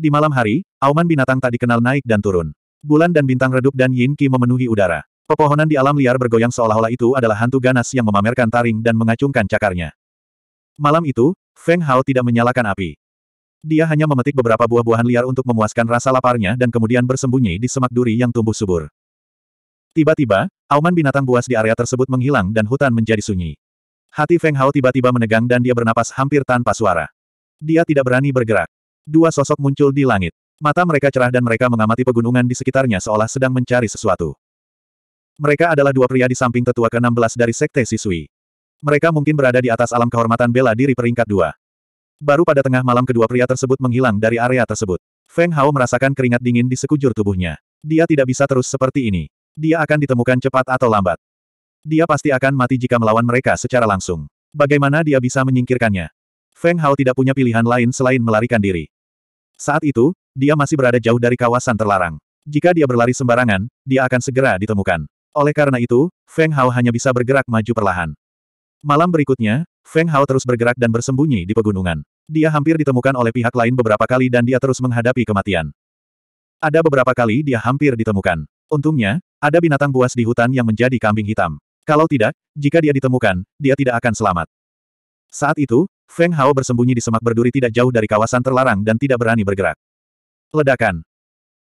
Di malam hari, auman binatang tak dikenal naik dan turun. Bulan dan bintang redup dan Yin Qi memenuhi udara. Pepohonan di alam liar bergoyang seolah-olah itu adalah hantu ganas yang memamerkan taring dan mengacungkan cakarnya. Malam itu, Feng Hao tidak menyalakan api. Dia hanya memetik beberapa buah-buahan liar untuk memuaskan rasa laparnya dan kemudian bersembunyi di semak duri yang tumbuh subur. Tiba-tiba, auman binatang buas di area tersebut menghilang dan hutan menjadi sunyi. Hati Feng Hao tiba-tiba menegang dan dia bernapas hampir tanpa suara. Dia tidak berani bergerak. Dua sosok muncul di langit. Mata mereka cerah dan mereka mengamati pegunungan di sekitarnya seolah sedang mencari sesuatu. Mereka adalah dua pria di samping tetua ke-16 dari Sekte Sisui. Mereka mungkin berada di atas alam kehormatan bela diri peringkat dua. Baru pada tengah malam kedua pria tersebut menghilang dari area tersebut. Feng Hao merasakan keringat dingin di sekujur tubuhnya. Dia tidak bisa terus seperti ini. Dia akan ditemukan cepat atau lambat. Dia pasti akan mati jika melawan mereka secara langsung. Bagaimana dia bisa menyingkirkannya? Feng Hao tidak punya pilihan lain selain melarikan diri. Saat itu, dia masih berada jauh dari kawasan terlarang. Jika dia berlari sembarangan, dia akan segera ditemukan. Oleh karena itu, Feng Hao hanya bisa bergerak maju perlahan. Malam berikutnya, Feng Hao terus bergerak dan bersembunyi di pegunungan. Dia hampir ditemukan oleh pihak lain beberapa kali dan dia terus menghadapi kematian. Ada beberapa kali dia hampir ditemukan. Untungnya, ada binatang buas di hutan yang menjadi kambing hitam. Kalau tidak, jika dia ditemukan, dia tidak akan selamat. Saat itu, Feng Hao bersembunyi di semak berduri tidak jauh dari kawasan terlarang dan tidak berani bergerak. Ledakan.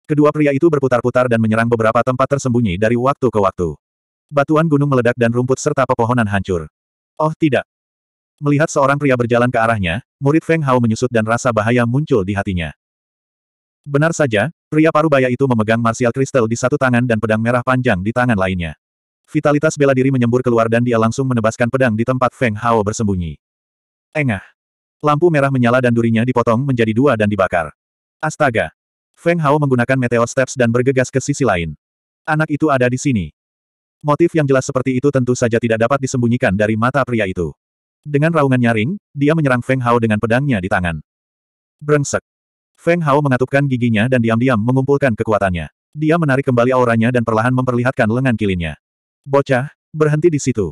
Kedua pria itu berputar-putar dan menyerang beberapa tempat tersembunyi dari waktu ke waktu. Batuan gunung meledak dan rumput serta pepohonan hancur. Oh tidak. Melihat seorang pria berjalan ke arahnya, murid Feng Hao menyusut dan rasa bahaya muncul di hatinya. Benar saja, pria parubaya itu memegang martial kristal di satu tangan dan pedang merah panjang di tangan lainnya. Vitalitas bela diri menyembur keluar dan dia langsung menebaskan pedang di tempat Feng Hao bersembunyi. Engah. Lampu merah menyala dan durinya dipotong menjadi dua dan dibakar. Astaga. Feng Hao menggunakan meteor steps dan bergegas ke sisi lain. Anak itu ada di sini. Motif yang jelas seperti itu tentu saja tidak dapat disembunyikan dari mata pria itu. Dengan raungan nyaring, dia menyerang Feng Hao dengan pedangnya di tangan. Brengsek. Feng Hao mengatupkan giginya dan diam-diam mengumpulkan kekuatannya. Dia menarik kembali auranya dan perlahan memperlihatkan lengan kilinnya. Bocah, berhenti di situ.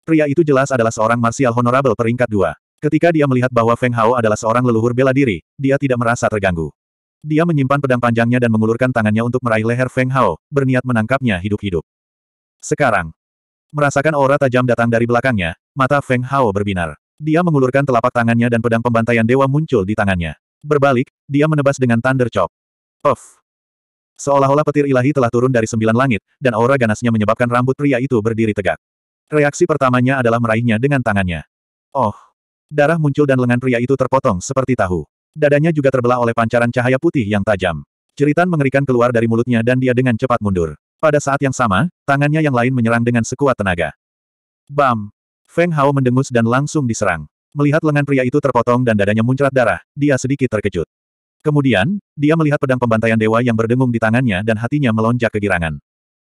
Pria itu jelas adalah seorang marsial honorable peringkat dua. Ketika dia melihat bahwa Feng Hao adalah seorang leluhur bela diri, dia tidak merasa terganggu. Dia menyimpan pedang panjangnya dan mengulurkan tangannya untuk meraih leher Feng Hao, berniat menangkapnya hidup-hidup. Sekarang, merasakan aura tajam datang dari belakangnya, mata Feng Hao berbinar. Dia mengulurkan telapak tangannya dan pedang pembantaian dewa muncul di tangannya. Berbalik, dia menebas dengan Thunder Chop. Of! Seolah-olah petir ilahi telah turun dari sembilan langit, dan aura ganasnya menyebabkan rambut pria itu berdiri tegak. Reaksi pertamanya adalah meraihnya dengan tangannya. Oh! Darah muncul dan lengan pria itu terpotong seperti tahu. Dadanya juga terbelah oleh pancaran cahaya putih yang tajam. Ceritan mengerikan keluar dari mulutnya dan dia dengan cepat mundur. Pada saat yang sama, tangannya yang lain menyerang dengan sekuat tenaga. Bam! Feng Hao mendengus dan langsung diserang. Melihat lengan pria itu terpotong dan dadanya muncrat darah, dia sedikit terkejut. Kemudian, dia melihat pedang pembantaian dewa yang berdengung di tangannya dan hatinya melonjak kegirangan.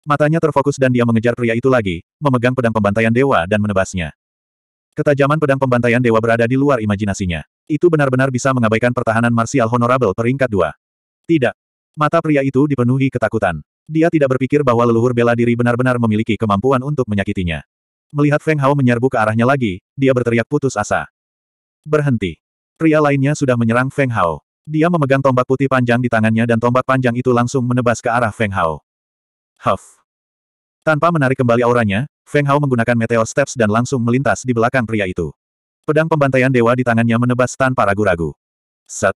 Matanya terfokus dan dia mengejar pria itu lagi, memegang pedang pembantaian dewa dan menebasnya. Ketajaman pedang pembantaian dewa berada di luar imajinasinya. Itu benar-benar bisa mengabaikan pertahanan martial honorable peringkat dua. Tidak. Mata pria itu dipenuhi ketakutan. Dia tidak berpikir bahwa leluhur bela diri benar-benar memiliki kemampuan untuk menyakitinya. Melihat Feng Hao menyerbu ke arahnya lagi, dia berteriak putus asa. Berhenti. Pria lainnya sudah menyerang Feng Hao. Dia memegang tombak putih panjang di tangannya dan tombak panjang itu langsung menebas ke arah Feng Hao. Huff. Tanpa menarik kembali auranya, Feng Hao menggunakan meteor steps dan langsung melintas di belakang pria itu. Pedang pembantaian dewa di tangannya menebas tanpa ragu-ragu. Set.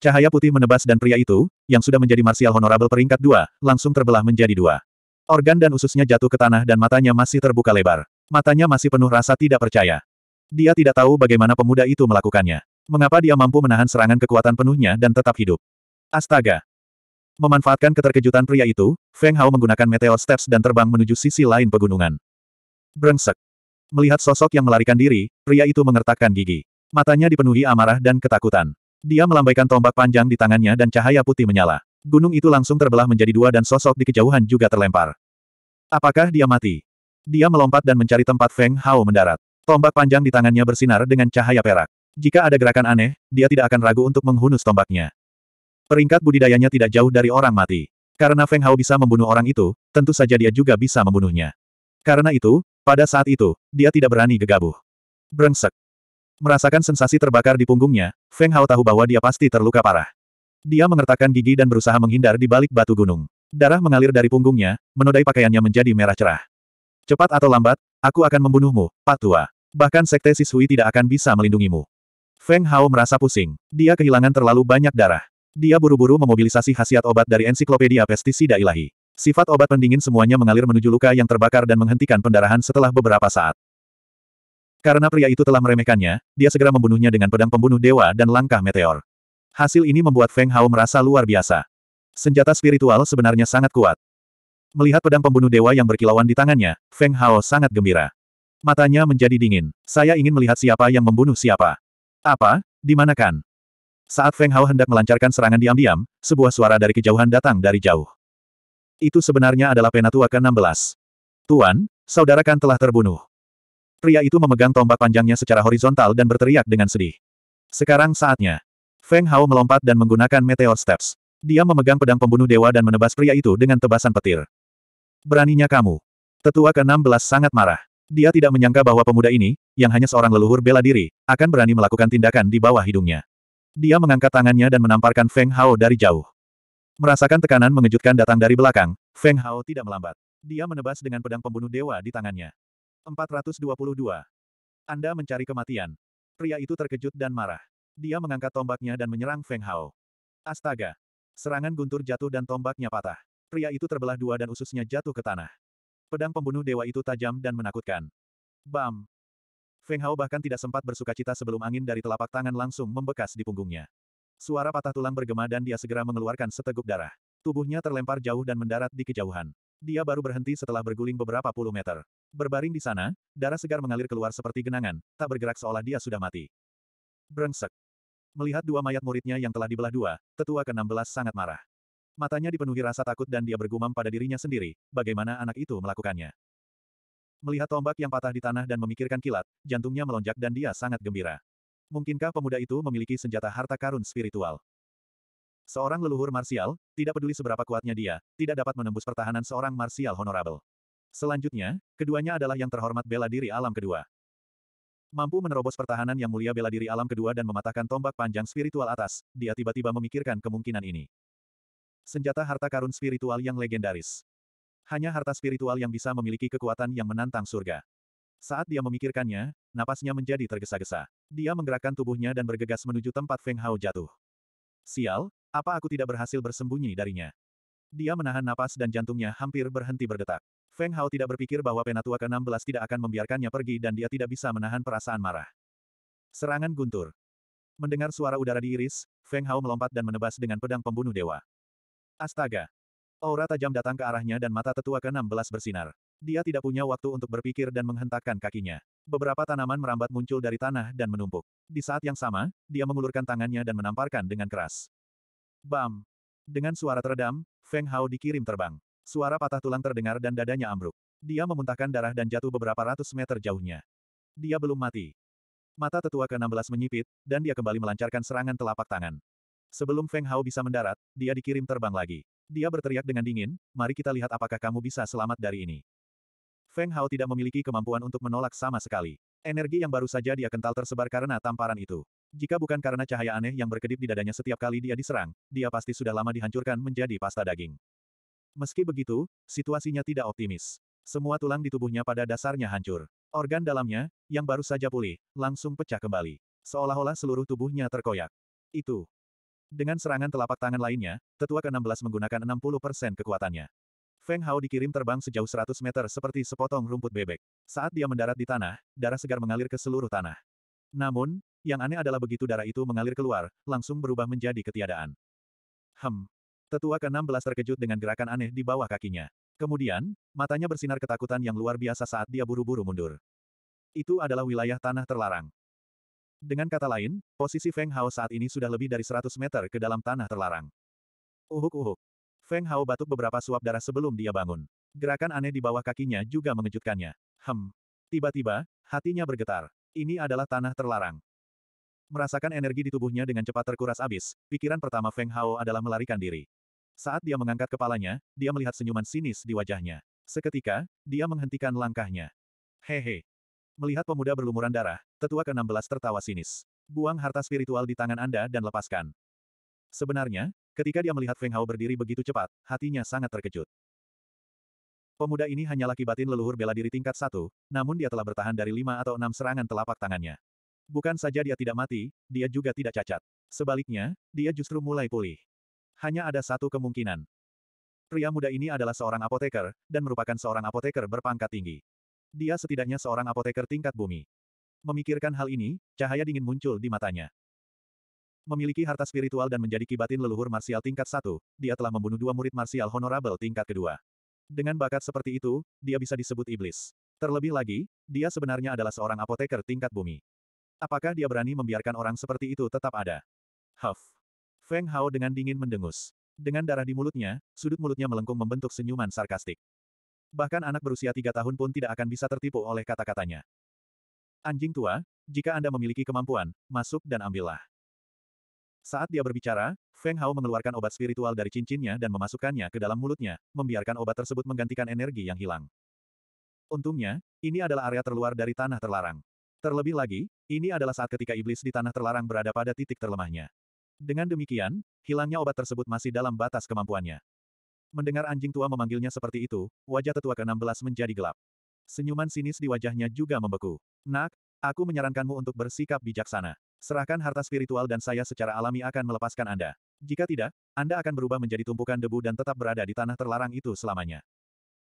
Cahaya putih menebas dan pria itu, yang sudah menjadi Martial honorable peringkat dua, langsung terbelah menjadi dua. Organ dan ususnya jatuh ke tanah dan matanya masih terbuka lebar. Matanya masih penuh rasa tidak percaya. Dia tidak tahu bagaimana pemuda itu melakukannya. Mengapa dia mampu menahan serangan kekuatan penuhnya dan tetap hidup? Astaga! Memanfaatkan keterkejutan pria itu, Feng Hao menggunakan meteor steps dan terbang menuju sisi lain pegunungan. Brengsek. Melihat sosok yang melarikan diri, pria itu mengertakkan gigi. Matanya dipenuhi amarah dan ketakutan. Dia melambaikan tombak panjang di tangannya dan cahaya putih menyala. Gunung itu langsung terbelah menjadi dua dan sosok di kejauhan juga terlempar. Apakah dia mati? Dia melompat dan mencari tempat Feng Hao mendarat. Tombak panjang di tangannya bersinar dengan cahaya perak. Jika ada gerakan aneh, dia tidak akan ragu untuk menghunus tombaknya. Peringkat budidayanya tidak jauh dari orang mati. Karena Feng Hao bisa membunuh orang itu, tentu saja dia juga bisa membunuhnya. Karena itu, pada saat itu, dia tidak berani gegabah. Brengsek. Merasakan sensasi terbakar di punggungnya, Feng Hao tahu bahwa dia pasti terluka parah. Dia mengertakkan gigi dan berusaha menghindar di balik batu gunung. Darah mengalir dari punggungnya, menodai pakaiannya menjadi merah cerah. Cepat atau lambat, aku akan membunuhmu, Pak tua. Bahkan Sekte Sisui tidak akan bisa melindungimu. Feng Hao merasa pusing. Dia kehilangan terlalu banyak darah. Dia buru-buru memobilisasi khasiat obat dari ensiklopedia pestisida ilahi. Sifat obat pendingin semuanya mengalir menuju luka yang terbakar dan menghentikan pendarahan setelah beberapa saat. Karena pria itu telah meremehkannya, dia segera membunuhnya dengan pedang pembunuh dewa dan langkah meteor. Hasil ini membuat Feng Hao merasa luar biasa. Senjata spiritual sebenarnya sangat kuat. Melihat pedang pembunuh dewa yang berkilauan di tangannya, Feng Hao sangat gembira. Matanya menjadi dingin. Saya ingin melihat siapa yang membunuh siapa. Apa? Dimanakan? Saat Feng Hao hendak melancarkan serangan diam-diam, sebuah suara dari kejauhan datang dari jauh. Itu sebenarnya adalah penatua ke-16. Tuan, saudara Kan telah terbunuh. Pria itu memegang tombak panjangnya secara horizontal dan berteriak dengan sedih. Sekarang saatnya. Feng Hao melompat dan menggunakan Meteor Steps. Dia memegang pedang pembunuh dewa dan menebas pria itu dengan tebasan petir. Beraninya kamu. Tetua ke-16 sangat marah. Dia tidak menyangka bahwa pemuda ini, yang hanya seorang leluhur bela diri, akan berani melakukan tindakan di bawah hidungnya. Dia mengangkat tangannya dan menamparkan Feng Hao dari jauh. Merasakan tekanan mengejutkan datang dari belakang, Feng Hao tidak melambat. Dia menebas dengan pedang pembunuh dewa di tangannya. 422. Anda mencari kematian. Pria itu terkejut dan marah. Dia mengangkat tombaknya dan menyerang Feng Hao. Astaga! Serangan guntur jatuh dan tombaknya patah. Pria itu terbelah dua dan ususnya jatuh ke tanah. Pedang pembunuh dewa itu tajam dan menakutkan. Bam! Feng Hao bahkan tidak sempat bersuka cita sebelum angin dari telapak tangan langsung membekas di punggungnya. Suara patah tulang bergema dan dia segera mengeluarkan seteguk darah. Tubuhnya terlempar jauh dan mendarat di kejauhan. Dia baru berhenti setelah berguling beberapa puluh meter. Berbaring di sana, darah segar mengalir keluar seperti genangan, tak bergerak seolah dia sudah mati. Brengsek. Melihat dua mayat muridnya yang telah dibelah dua, tetua ke-16 sangat marah. Matanya dipenuhi rasa takut dan dia bergumam pada dirinya sendiri, bagaimana anak itu melakukannya. Melihat tombak yang patah di tanah dan memikirkan kilat, jantungnya melonjak dan dia sangat gembira. Mungkinkah pemuda itu memiliki senjata harta karun spiritual? Seorang leluhur marsial, tidak peduli seberapa kuatnya dia, tidak dapat menembus pertahanan seorang marsial honorable. Selanjutnya, keduanya adalah yang terhormat bela diri alam kedua. Mampu menerobos pertahanan yang mulia bela diri alam kedua dan mematahkan tombak panjang spiritual atas, dia tiba-tiba memikirkan kemungkinan ini. Senjata harta karun spiritual yang legendaris. Hanya harta spiritual yang bisa memiliki kekuatan yang menantang surga. Saat dia memikirkannya, napasnya menjadi tergesa-gesa. Dia menggerakkan tubuhnya dan bergegas menuju tempat Feng Hao jatuh. Sial, apa aku tidak berhasil bersembunyi darinya? Dia menahan napas dan jantungnya hampir berhenti berdetak. Feng Hao tidak berpikir bahwa penatua ke-16 tidak akan membiarkannya pergi dan dia tidak bisa menahan perasaan marah. Serangan guntur. Mendengar suara udara diiris, Feng Hao melompat dan menebas dengan pedang pembunuh dewa. Astaga! Aura tajam datang ke arahnya dan mata tetua ke-16 bersinar. Dia tidak punya waktu untuk berpikir dan menghentakkan kakinya. Beberapa tanaman merambat muncul dari tanah dan menumpuk. Di saat yang sama, dia mengulurkan tangannya dan menamparkan dengan keras. Bam! Dengan suara teredam, Feng Hao dikirim terbang. Suara patah tulang terdengar dan dadanya ambruk. Dia memuntahkan darah dan jatuh beberapa ratus meter jauhnya. Dia belum mati. Mata tetua ke-16 menyipit, dan dia kembali melancarkan serangan telapak tangan. Sebelum Feng Hao bisa mendarat, dia dikirim terbang lagi. Dia berteriak dengan dingin, mari kita lihat apakah kamu bisa selamat dari ini. Feng Hao tidak memiliki kemampuan untuk menolak sama sekali. Energi yang baru saja dia kental tersebar karena tamparan itu. Jika bukan karena cahaya aneh yang berkedip di dadanya setiap kali dia diserang, dia pasti sudah lama dihancurkan menjadi pasta daging. Meski begitu, situasinya tidak optimis. Semua tulang di tubuhnya pada dasarnya hancur. Organ dalamnya, yang baru saja pulih, langsung pecah kembali. Seolah-olah seluruh tubuhnya terkoyak. Itu, dengan serangan telapak tangan lainnya, tetua ke-16 menggunakan 60% kekuatannya. Feng Hao dikirim terbang sejauh 100 meter seperti sepotong rumput bebek. Saat dia mendarat di tanah, darah segar mengalir ke seluruh tanah. Namun, yang aneh adalah begitu darah itu mengalir keluar, langsung berubah menjadi ketiadaan. Hem. Tetua ke-16 terkejut dengan gerakan aneh di bawah kakinya. Kemudian, matanya bersinar ketakutan yang luar biasa saat dia buru-buru mundur. Itu adalah wilayah tanah terlarang. Dengan kata lain, posisi Feng Hao saat ini sudah lebih dari 100 meter ke dalam tanah terlarang. Uhuk-uhuk. Feng Hao batuk beberapa suap darah sebelum dia bangun. Gerakan aneh di bawah kakinya juga mengejutkannya. Hem. Tiba-tiba, hatinya bergetar. Ini adalah tanah terlarang. Merasakan energi di tubuhnya dengan cepat terkuras abis, pikiran pertama Feng Hao adalah melarikan diri. Saat dia mengangkat kepalanya, dia melihat senyuman sinis di wajahnya. Seketika, dia menghentikan langkahnya. Hehe. Melihat pemuda berlumuran darah, Tetua ke-16 tertawa sinis. Buang harta spiritual di tangan Anda dan lepaskan. Sebenarnya, ketika dia melihat Feng Hao berdiri begitu cepat, hatinya sangat terkejut. Pemuda ini hanya laki batin leluhur bela diri tingkat satu, namun dia telah bertahan dari lima atau enam serangan telapak tangannya. Bukan saja dia tidak mati, dia juga tidak cacat. Sebaliknya, dia justru mulai pulih. Hanya ada satu kemungkinan. Pria muda ini adalah seorang apoteker, dan merupakan seorang apoteker berpangkat tinggi. Dia setidaknya seorang apoteker tingkat bumi. Memikirkan hal ini, cahaya dingin muncul di matanya. Memiliki harta spiritual dan menjadi kibatin leluhur marsial tingkat satu, dia telah membunuh dua murid marsial honorable tingkat kedua. Dengan bakat seperti itu, dia bisa disebut iblis. Terlebih lagi, dia sebenarnya adalah seorang apoteker tingkat bumi. Apakah dia berani membiarkan orang seperti itu tetap ada? Huff. Feng Hao dengan dingin mendengus. Dengan darah di mulutnya, sudut mulutnya melengkung membentuk senyuman sarkastik. Bahkan anak berusia tiga tahun pun tidak akan bisa tertipu oleh kata-katanya. Anjing tua, jika Anda memiliki kemampuan, masuk dan ambillah. Saat dia berbicara, Feng Hao mengeluarkan obat spiritual dari cincinnya dan memasukkannya ke dalam mulutnya, membiarkan obat tersebut menggantikan energi yang hilang. Untungnya, ini adalah area terluar dari tanah terlarang. Terlebih lagi, ini adalah saat ketika iblis di tanah terlarang berada pada titik terlemahnya. Dengan demikian, hilangnya obat tersebut masih dalam batas kemampuannya. Mendengar anjing tua memanggilnya seperti itu, wajah tetua ke-16 menjadi gelap. Senyuman sinis di wajahnya juga membeku. Nak, aku menyarankanmu untuk bersikap bijaksana. Serahkan harta spiritual dan saya secara alami akan melepaskan Anda. Jika tidak, Anda akan berubah menjadi tumpukan debu dan tetap berada di tanah terlarang itu selamanya.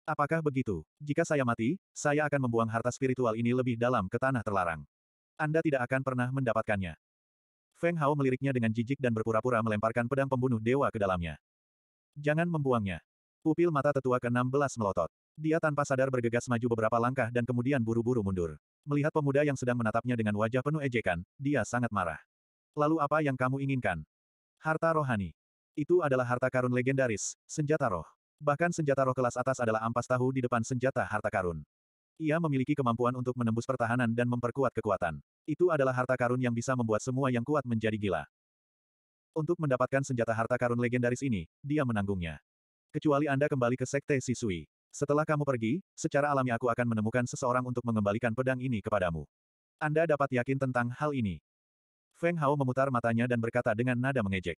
Apakah begitu? Jika saya mati, saya akan membuang harta spiritual ini lebih dalam ke tanah terlarang. Anda tidak akan pernah mendapatkannya. Feng Hao meliriknya dengan jijik dan berpura-pura melemparkan pedang pembunuh dewa ke dalamnya. Jangan membuangnya. Pupil mata tetua ke-16 melotot. Dia tanpa sadar bergegas maju beberapa langkah dan kemudian buru-buru mundur. Melihat pemuda yang sedang menatapnya dengan wajah penuh ejekan, dia sangat marah. Lalu apa yang kamu inginkan? Harta rohani. Itu adalah harta karun legendaris, senjata roh. Bahkan senjata roh kelas atas adalah ampas tahu di depan senjata harta karun. Ia memiliki kemampuan untuk menembus pertahanan dan memperkuat kekuatan. Itu adalah harta karun yang bisa membuat semua yang kuat menjadi gila. Untuk mendapatkan senjata harta karun legendaris ini, dia menanggungnya. Kecuali Anda kembali ke Sekte Sisui. Setelah kamu pergi, secara alami aku akan menemukan seseorang untuk mengembalikan pedang ini kepadamu. Anda dapat yakin tentang hal ini. Feng Hao memutar matanya dan berkata dengan nada mengejek.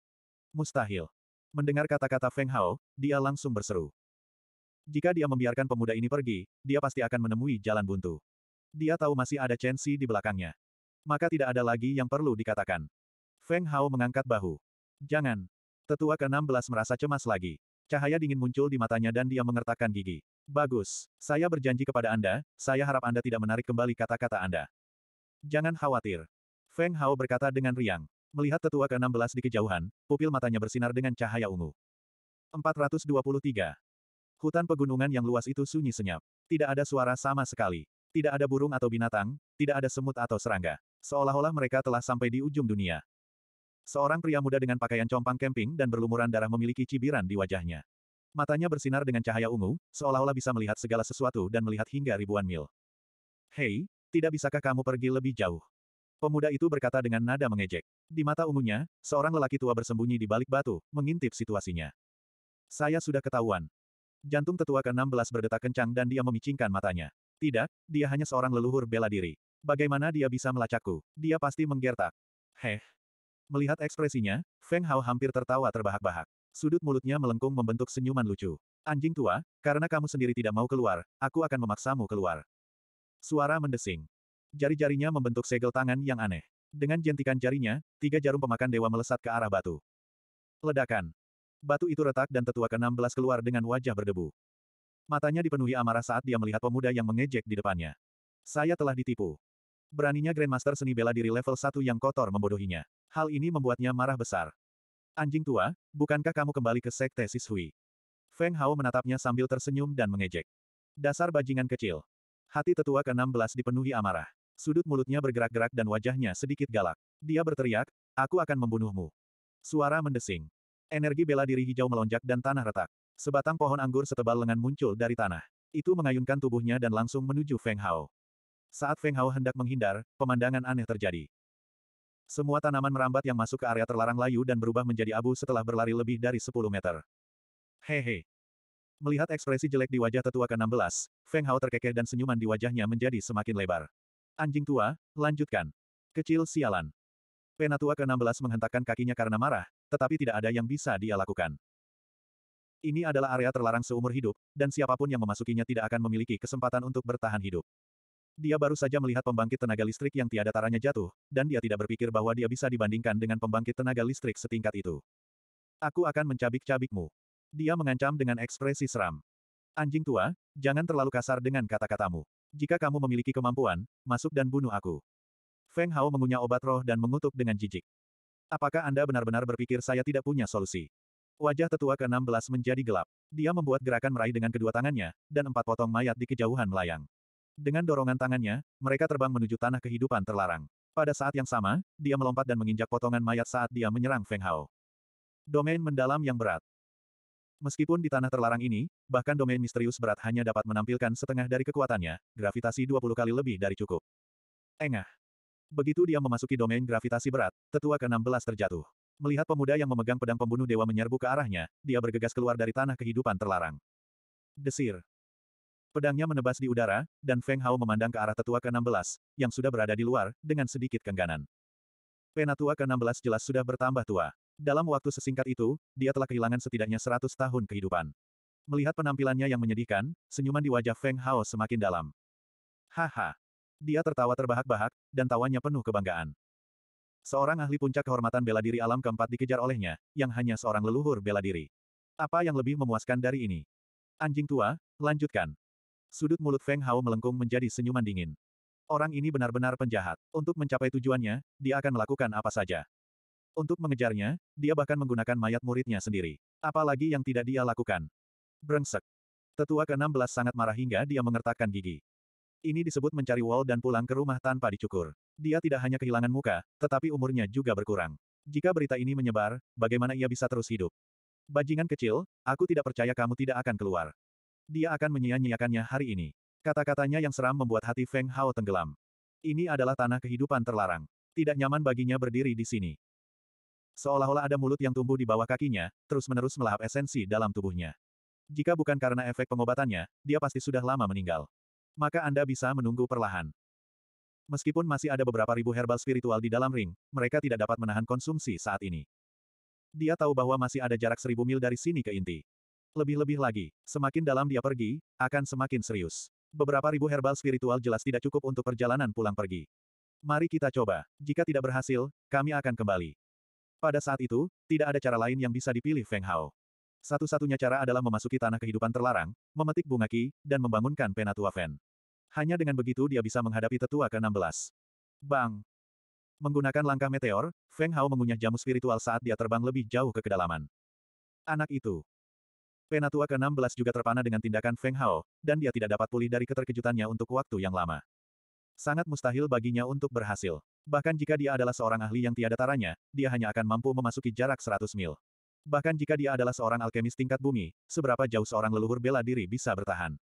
Mustahil. Mendengar kata-kata Feng Hao, dia langsung berseru. Jika dia membiarkan pemuda ini pergi, dia pasti akan menemui jalan buntu. Dia tahu masih ada Chen Xi di belakangnya. Maka tidak ada lagi yang perlu dikatakan. Feng Hao mengangkat bahu. Jangan. Tetua ke-16 merasa cemas lagi. Cahaya dingin muncul di matanya dan dia mengertakkan gigi. Bagus. Saya berjanji kepada Anda, saya harap Anda tidak menarik kembali kata-kata Anda. Jangan khawatir. Feng Hao berkata dengan riang. Melihat tetua ke-16 di kejauhan, pupil matanya bersinar dengan cahaya ungu. 423. Hutan pegunungan yang luas itu sunyi senyap. Tidak ada suara sama sekali. Tidak ada burung atau binatang, tidak ada semut atau serangga. Seolah-olah mereka telah sampai di ujung dunia. Seorang pria muda dengan pakaian compang camping dan berlumuran darah memiliki cibiran di wajahnya. Matanya bersinar dengan cahaya ungu, seolah-olah bisa melihat segala sesuatu dan melihat hingga ribuan mil. Hei, tidak bisakah kamu pergi lebih jauh? Pemuda itu berkata dengan nada mengejek. Di mata ungunya, seorang lelaki tua bersembunyi di balik batu, mengintip situasinya. Saya sudah ketahuan. Jantung tetua ke-16 berdetak kencang dan dia memicingkan matanya. Tidak, dia hanya seorang leluhur bela diri. Bagaimana dia bisa melacakku? Dia pasti menggertak. Heh, Melihat ekspresinya, Feng Hao hampir tertawa terbahak-bahak. Sudut mulutnya melengkung membentuk senyuman lucu. Anjing tua, karena kamu sendiri tidak mau keluar, aku akan memaksamu keluar. Suara mendesing. Jari-jarinya membentuk segel tangan yang aneh. Dengan jentikan jarinya, tiga jarum pemakan dewa melesat ke arah batu. Ledakan. Batu itu retak dan tetua ke-16 keluar dengan wajah berdebu. Matanya dipenuhi amarah saat dia melihat pemuda yang mengejek di depannya. Saya telah ditipu. Beraninya Grandmaster seni bela diri level 1 yang kotor membodohinya. Hal ini membuatnya marah besar. Anjing tua, bukankah kamu kembali ke sekte Sishui? Feng Hao menatapnya sambil tersenyum dan mengejek. Dasar bajingan kecil. Hati tetua ke-16 dipenuhi amarah. Sudut mulutnya bergerak-gerak dan wajahnya sedikit galak. Dia berteriak, aku akan membunuhmu. Suara mendesing. Energi bela diri hijau melonjak dan tanah retak. Sebatang pohon anggur setebal lengan muncul dari tanah. Itu mengayunkan tubuhnya dan langsung menuju Feng Hao. Saat Feng Hao hendak menghindar, pemandangan aneh terjadi. Semua tanaman merambat yang masuk ke area terlarang layu dan berubah menjadi abu setelah berlari lebih dari 10 meter. Hehe. Melihat ekspresi jelek di wajah tetua ke-16, Feng Hao terkekeh dan senyuman di wajahnya menjadi semakin lebar. Anjing tua, lanjutkan. Kecil sialan. Penatua ke-16 menghentakkan kakinya karena marah, tetapi tidak ada yang bisa dia lakukan. Ini adalah area terlarang seumur hidup, dan siapapun yang memasukinya tidak akan memiliki kesempatan untuk bertahan hidup. Dia baru saja melihat pembangkit tenaga listrik yang tiada taranya jatuh, dan dia tidak berpikir bahwa dia bisa dibandingkan dengan pembangkit tenaga listrik setingkat itu. Aku akan mencabik-cabikmu. Dia mengancam dengan ekspresi seram. Anjing tua, jangan terlalu kasar dengan kata-katamu. Jika kamu memiliki kemampuan, masuk dan bunuh aku. Feng Hao mengunyah obat roh dan mengutuk dengan jijik. Apakah Anda benar-benar berpikir saya tidak punya solusi? Wajah tetua ke-16 menjadi gelap. Dia membuat gerakan meraih dengan kedua tangannya, dan empat potong mayat di kejauhan melayang. Dengan dorongan tangannya, mereka terbang menuju tanah kehidupan terlarang. Pada saat yang sama, dia melompat dan menginjak potongan mayat saat dia menyerang Feng Hao. Domain mendalam yang berat. Meskipun di tanah terlarang ini, bahkan domain misterius berat hanya dapat menampilkan setengah dari kekuatannya, gravitasi 20 kali lebih dari cukup. Engah. Begitu dia memasuki domain gravitasi berat, tetua ke-16 terjatuh. Melihat pemuda yang memegang pedang pembunuh dewa menyerbu ke arahnya, dia bergegas keluar dari tanah kehidupan terlarang. Desir. Pedangnya menebas di udara, dan Feng Hao memandang ke arah tetua ke-16, yang sudah berada di luar, dengan sedikit kengganan. Penatua ke-16 jelas sudah bertambah tua. Dalam waktu sesingkat itu, dia telah kehilangan setidaknya 100 tahun kehidupan. Melihat penampilannya yang menyedihkan, senyuman di wajah Feng Hao semakin dalam. Haha. Dia tertawa terbahak-bahak, dan tawanya penuh kebanggaan. Seorang ahli puncak kehormatan bela diri alam keempat dikejar olehnya, yang hanya seorang leluhur bela diri. Apa yang lebih memuaskan dari ini? Anjing tua, lanjutkan. Sudut mulut Feng Hao melengkung menjadi senyuman dingin. Orang ini benar-benar penjahat. Untuk mencapai tujuannya, dia akan melakukan apa saja. Untuk mengejarnya, dia bahkan menggunakan mayat muridnya sendiri. Apalagi yang tidak dia lakukan. Brengsek. Tetua ke-16 sangat marah hingga dia mengertakkan gigi. Ini disebut mencari wall dan pulang ke rumah tanpa dicukur. Dia tidak hanya kehilangan muka, tetapi umurnya juga berkurang. Jika berita ini menyebar, bagaimana ia bisa terus hidup? Bajingan kecil, aku tidak percaya kamu tidak akan keluar. Dia akan menyia-nyiakannya hari ini. Kata-katanya yang seram membuat hati Feng Hao tenggelam. Ini adalah tanah kehidupan terlarang. Tidak nyaman baginya berdiri di sini. Seolah-olah ada mulut yang tumbuh di bawah kakinya, terus-menerus melahap esensi dalam tubuhnya. Jika bukan karena efek pengobatannya, dia pasti sudah lama meninggal. Maka Anda bisa menunggu perlahan. Meskipun masih ada beberapa ribu herbal spiritual di dalam ring, mereka tidak dapat menahan konsumsi saat ini. Dia tahu bahwa masih ada jarak seribu mil dari sini ke inti. Lebih-lebih lagi, semakin dalam dia pergi, akan semakin serius. Beberapa ribu herbal spiritual jelas tidak cukup untuk perjalanan pulang pergi. Mari kita coba. Jika tidak berhasil, kami akan kembali. Pada saat itu, tidak ada cara lain yang bisa dipilih Feng Hao. Satu-satunya cara adalah memasuki tanah kehidupan terlarang, memetik bunga ki, dan membangunkan penatua Fen. Hanya dengan begitu dia bisa menghadapi tetua ke-16. Bang! Menggunakan langkah meteor, Feng Hao mengunyah jamu spiritual saat dia terbang lebih jauh ke kedalaman. Anak itu, Penatua ke-16 juga terpana dengan tindakan Feng Hao, dan dia tidak dapat pulih dari keterkejutannya untuk waktu yang lama. Sangat mustahil baginya untuk berhasil. Bahkan jika dia adalah seorang ahli yang tiada taranya, dia hanya akan mampu memasuki jarak 100 mil. Bahkan jika dia adalah seorang alkemis tingkat bumi, seberapa jauh seorang leluhur bela diri bisa bertahan.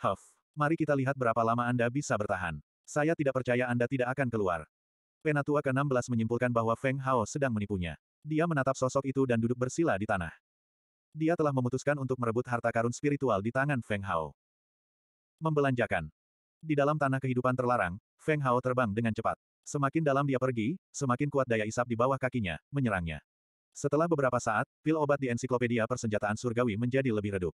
Huff, mari kita lihat berapa lama Anda bisa bertahan. Saya tidak percaya Anda tidak akan keluar. Penatua ke-16 menyimpulkan bahwa Feng Hao sedang menipunya. Dia menatap sosok itu dan duduk bersila di tanah. Dia telah memutuskan untuk merebut harta karun spiritual di tangan Feng Hao. Membelanjakan. Di dalam tanah kehidupan terlarang, Feng Hao terbang dengan cepat. Semakin dalam dia pergi, semakin kuat daya isap di bawah kakinya, menyerangnya. Setelah beberapa saat, pil obat di ensiklopedia persenjataan surgawi menjadi lebih redup.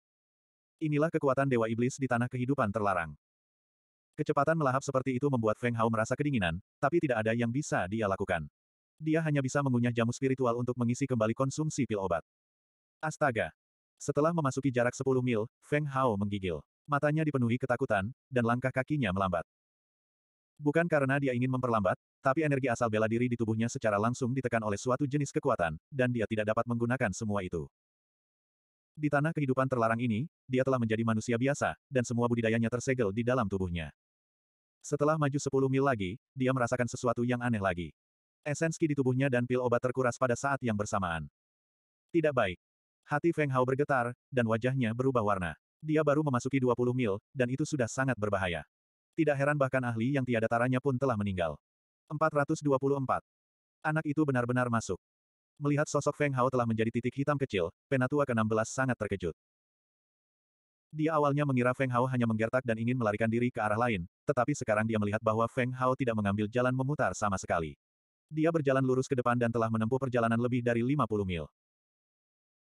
Inilah kekuatan Dewa Iblis di tanah kehidupan terlarang. Kecepatan melahap seperti itu membuat Feng Hao merasa kedinginan, tapi tidak ada yang bisa dia lakukan. Dia hanya bisa mengunyah jamu spiritual untuk mengisi kembali konsumsi pil obat. Astaga! Setelah memasuki jarak 10 mil, Feng Hao menggigil. Matanya dipenuhi ketakutan, dan langkah kakinya melambat. Bukan karena dia ingin memperlambat, tapi energi asal bela diri di tubuhnya secara langsung ditekan oleh suatu jenis kekuatan, dan dia tidak dapat menggunakan semua itu. Di tanah kehidupan terlarang ini, dia telah menjadi manusia biasa, dan semua budidayanya tersegel di dalam tubuhnya. Setelah maju 10 mil lagi, dia merasakan sesuatu yang aneh lagi. Esenski di tubuhnya dan pil obat terkuras pada saat yang bersamaan. Tidak baik. Hati Feng Hao bergetar, dan wajahnya berubah warna. Dia baru memasuki 20 mil, dan itu sudah sangat berbahaya. Tidak heran bahkan ahli yang tiada taranya pun telah meninggal. 424. Anak itu benar-benar masuk. Melihat sosok Feng Hao telah menjadi titik hitam kecil, penatua ke-16 sangat terkejut. Dia awalnya mengira Feng Hao hanya menggertak dan ingin melarikan diri ke arah lain, tetapi sekarang dia melihat bahwa Feng Hao tidak mengambil jalan memutar sama sekali. Dia berjalan lurus ke depan dan telah menempuh perjalanan lebih dari 50 mil.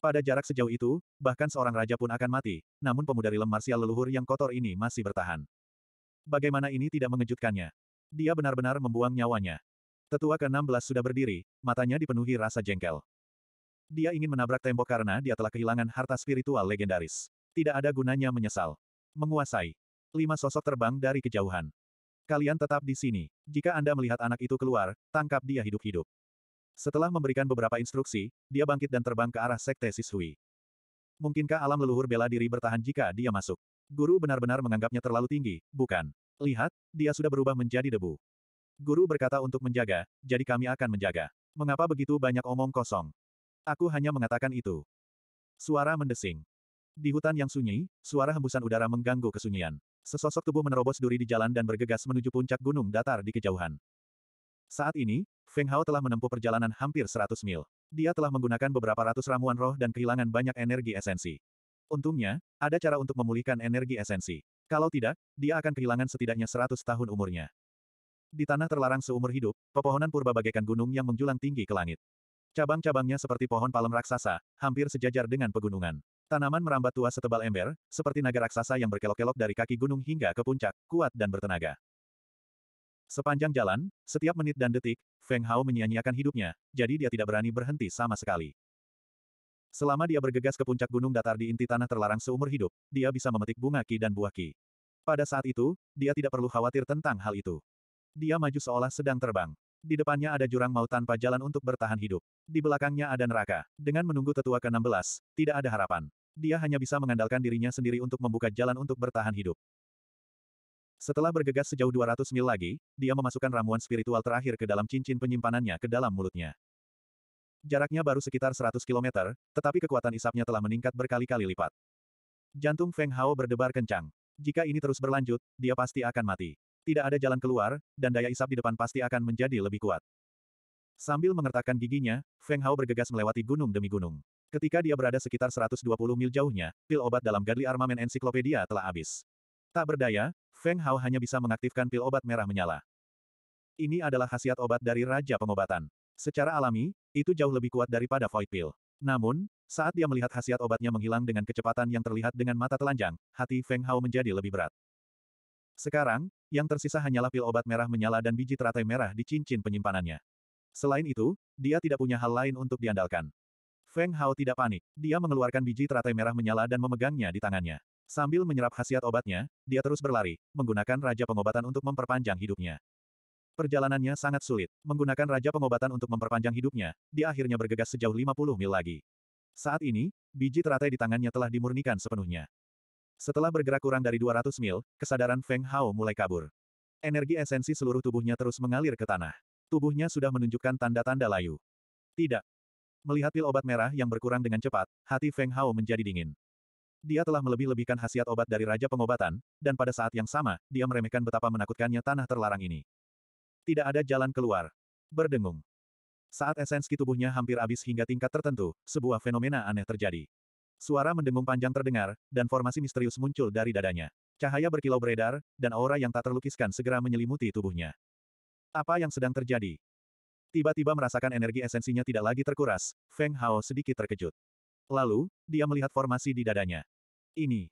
Pada jarak sejauh itu, bahkan seorang raja pun akan mati, namun pemuda rilem marsial leluhur yang kotor ini masih bertahan. Bagaimana ini tidak mengejutkannya? Dia benar-benar membuang nyawanya. Tetua ke-16 sudah berdiri, matanya dipenuhi rasa jengkel. Dia ingin menabrak tembok karena dia telah kehilangan harta spiritual legendaris. Tidak ada gunanya menyesal. Menguasai. Lima sosok terbang dari kejauhan. Kalian tetap di sini. Jika Anda melihat anak itu keluar, tangkap dia hidup-hidup. Setelah memberikan beberapa instruksi, dia bangkit dan terbang ke arah Sekte Sisui. Mungkinkah alam leluhur bela diri bertahan jika dia masuk? Guru benar-benar menganggapnya terlalu tinggi, bukan? Lihat, dia sudah berubah menjadi debu. Guru berkata untuk menjaga, jadi kami akan menjaga. Mengapa begitu banyak omong kosong? Aku hanya mengatakan itu. Suara mendesing. Di hutan yang sunyi, suara hembusan udara mengganggu kesunyian. Sesosok tubuh menerobos duri di jalan dan bergegas menuju puncak gunung datar di kejauhan. Saat ini, Feng Hao telah menempuh perjalanan hampir 100 mil. Dia telah menggunakan beberapa ratus ramuan roh dan kehilangan banyak energi esensi. Untungnya, ada cara untuk memulihkan energi esensi. Kalau tidak, dia akan kehilangan setidaknya 100 tahun umurnya. Di tanah terlarang seumur hidup, pepohonan purba bagaikan gunung yang menjulang tinggi ke langit. Cabang-cabangnya seperti pohon palem raksasa, hampir sejajar dengan pegunungan. Tanaman merambat tua setebal ember, seperti naga raksasa yang berkelok-kelok dari kaki gunung hingga ke puncak, kuat dan bertenaga. Sepanjang jalan, setiap menit dan detik, Feng Hao menyia-nyiakan hidupnya, jadi dia tidak berani berhenti sama sekali. Selama dia bergegas ke puncak gunung datar di inti tanah terlarang seumur hidup, dia bisa memetik bunga ki dan buah ki. Pada saat itu, dia tidak perlu khawatir tentang hal itu. Dia maju seolah sedang terbang. Di depannya ada jurang maut tanpa jalan untuk bertahan hidup. Di belakangnya ada neraka. Dengan menunggu tetua ke-16, tidak ada harapan. Dia hanya bisa mengandalkan dirinya sendiri untuk membuka jalan untuk bertahan hidup. Setelah bergegas sejauh 200 mil lagi, dia memasukkan ramuan spiritual terakhir ke dalam cincin penyimpanannya ke dalam mulutnya. Jaraknya baru sekitar 100 km, tetapi kekuatan isapnya telah meningkat berkali-kali lipat. Jantung Feng Hao berdebar kencang. Jika ini terus berlanjut, dia pasti akan mati. Tidak ada jalan keluar, dan daya isap di depan pasti akan menjadi lebih kuat. Sambil mengertakkan giginya, Feng Hao bergegas melewati gunung demi gunung. Ketika dia berada sekitar 120 mil jauhnya, pil obat dalam Gadli Armamen Ensiklopedia telah habis. Tak berdaya, Feng Hao hanya bisa mengaktifkan pil obat merah menyala. Ini adalah khasiat obat dari Raja Pengobatan. Secara alami, itu jauh lebih kuat daripada Void Pill. Namun, saat dia melihat khasiat obatnya menghilang dengan kecepatan yang terlihat dengan mata telanjang, hati Feng Hao menjadi lebih berat. Sekarang, yang tersisa hanyalah pil obat merah menyala dan biji teratai merah di cincin penyimpanannya. Selain itu, dia tidak punya hal lain untuk diandalkan. Feng Hao tidak panik, dia mengeluarkan biji teratai merah menyala dan memegangnya di tangannya. Sambil menyerap khasiat obatnya, dia terus berlari, menggunakan raja pengobatan untuk memperpanjang hidupnya. Perjalanannya sangat sulit. Menggunakan raja pengobatan untuk memperpanjang hidupnya, dia akhirnya bergegas sejauh 50 mil lagi. Saat ini, biji teratai di tangannya telah dimurnikan sepenuhnya. Setelah bergerak kurang dari 200 mil, kesadaran Feng Hao mulai kabur. Energi esensi seluruh tubuhnya terus mengalir ke tanah. Tubuhnya sudah menunjukkan tanda-tanda layu. Tidak. Melihat pil obat merah yang berkurang dengan cepat, hati Feng Hao menjadi dingin. Dia telah melebih-lebihkan khasiat obat dari Raja Pengobatan, dan pada saat yang sama, dia meremehkan betapa menakutkannya tanah terlarang ini. Tidak ada jalan keluar. Berdengung. Saat esensi tubuhnya hampir habis hingga tingkat tertentu, sebuah fenomena aneh terjadi. Suara mendengung panjang terdengar, dan formasi misterius muncul dari dadanya. Cahaya berkilau beredar, dan aura yang tak terlukiskan segera menyelimuti tubuhnya. Apa yang sedang terjadi? Tiba-tiba merasakan energi esensinya tidak lagi terkuras, Feng Hao sedikit terkejut. Lalu, dia melihat formasi di dadanya ini.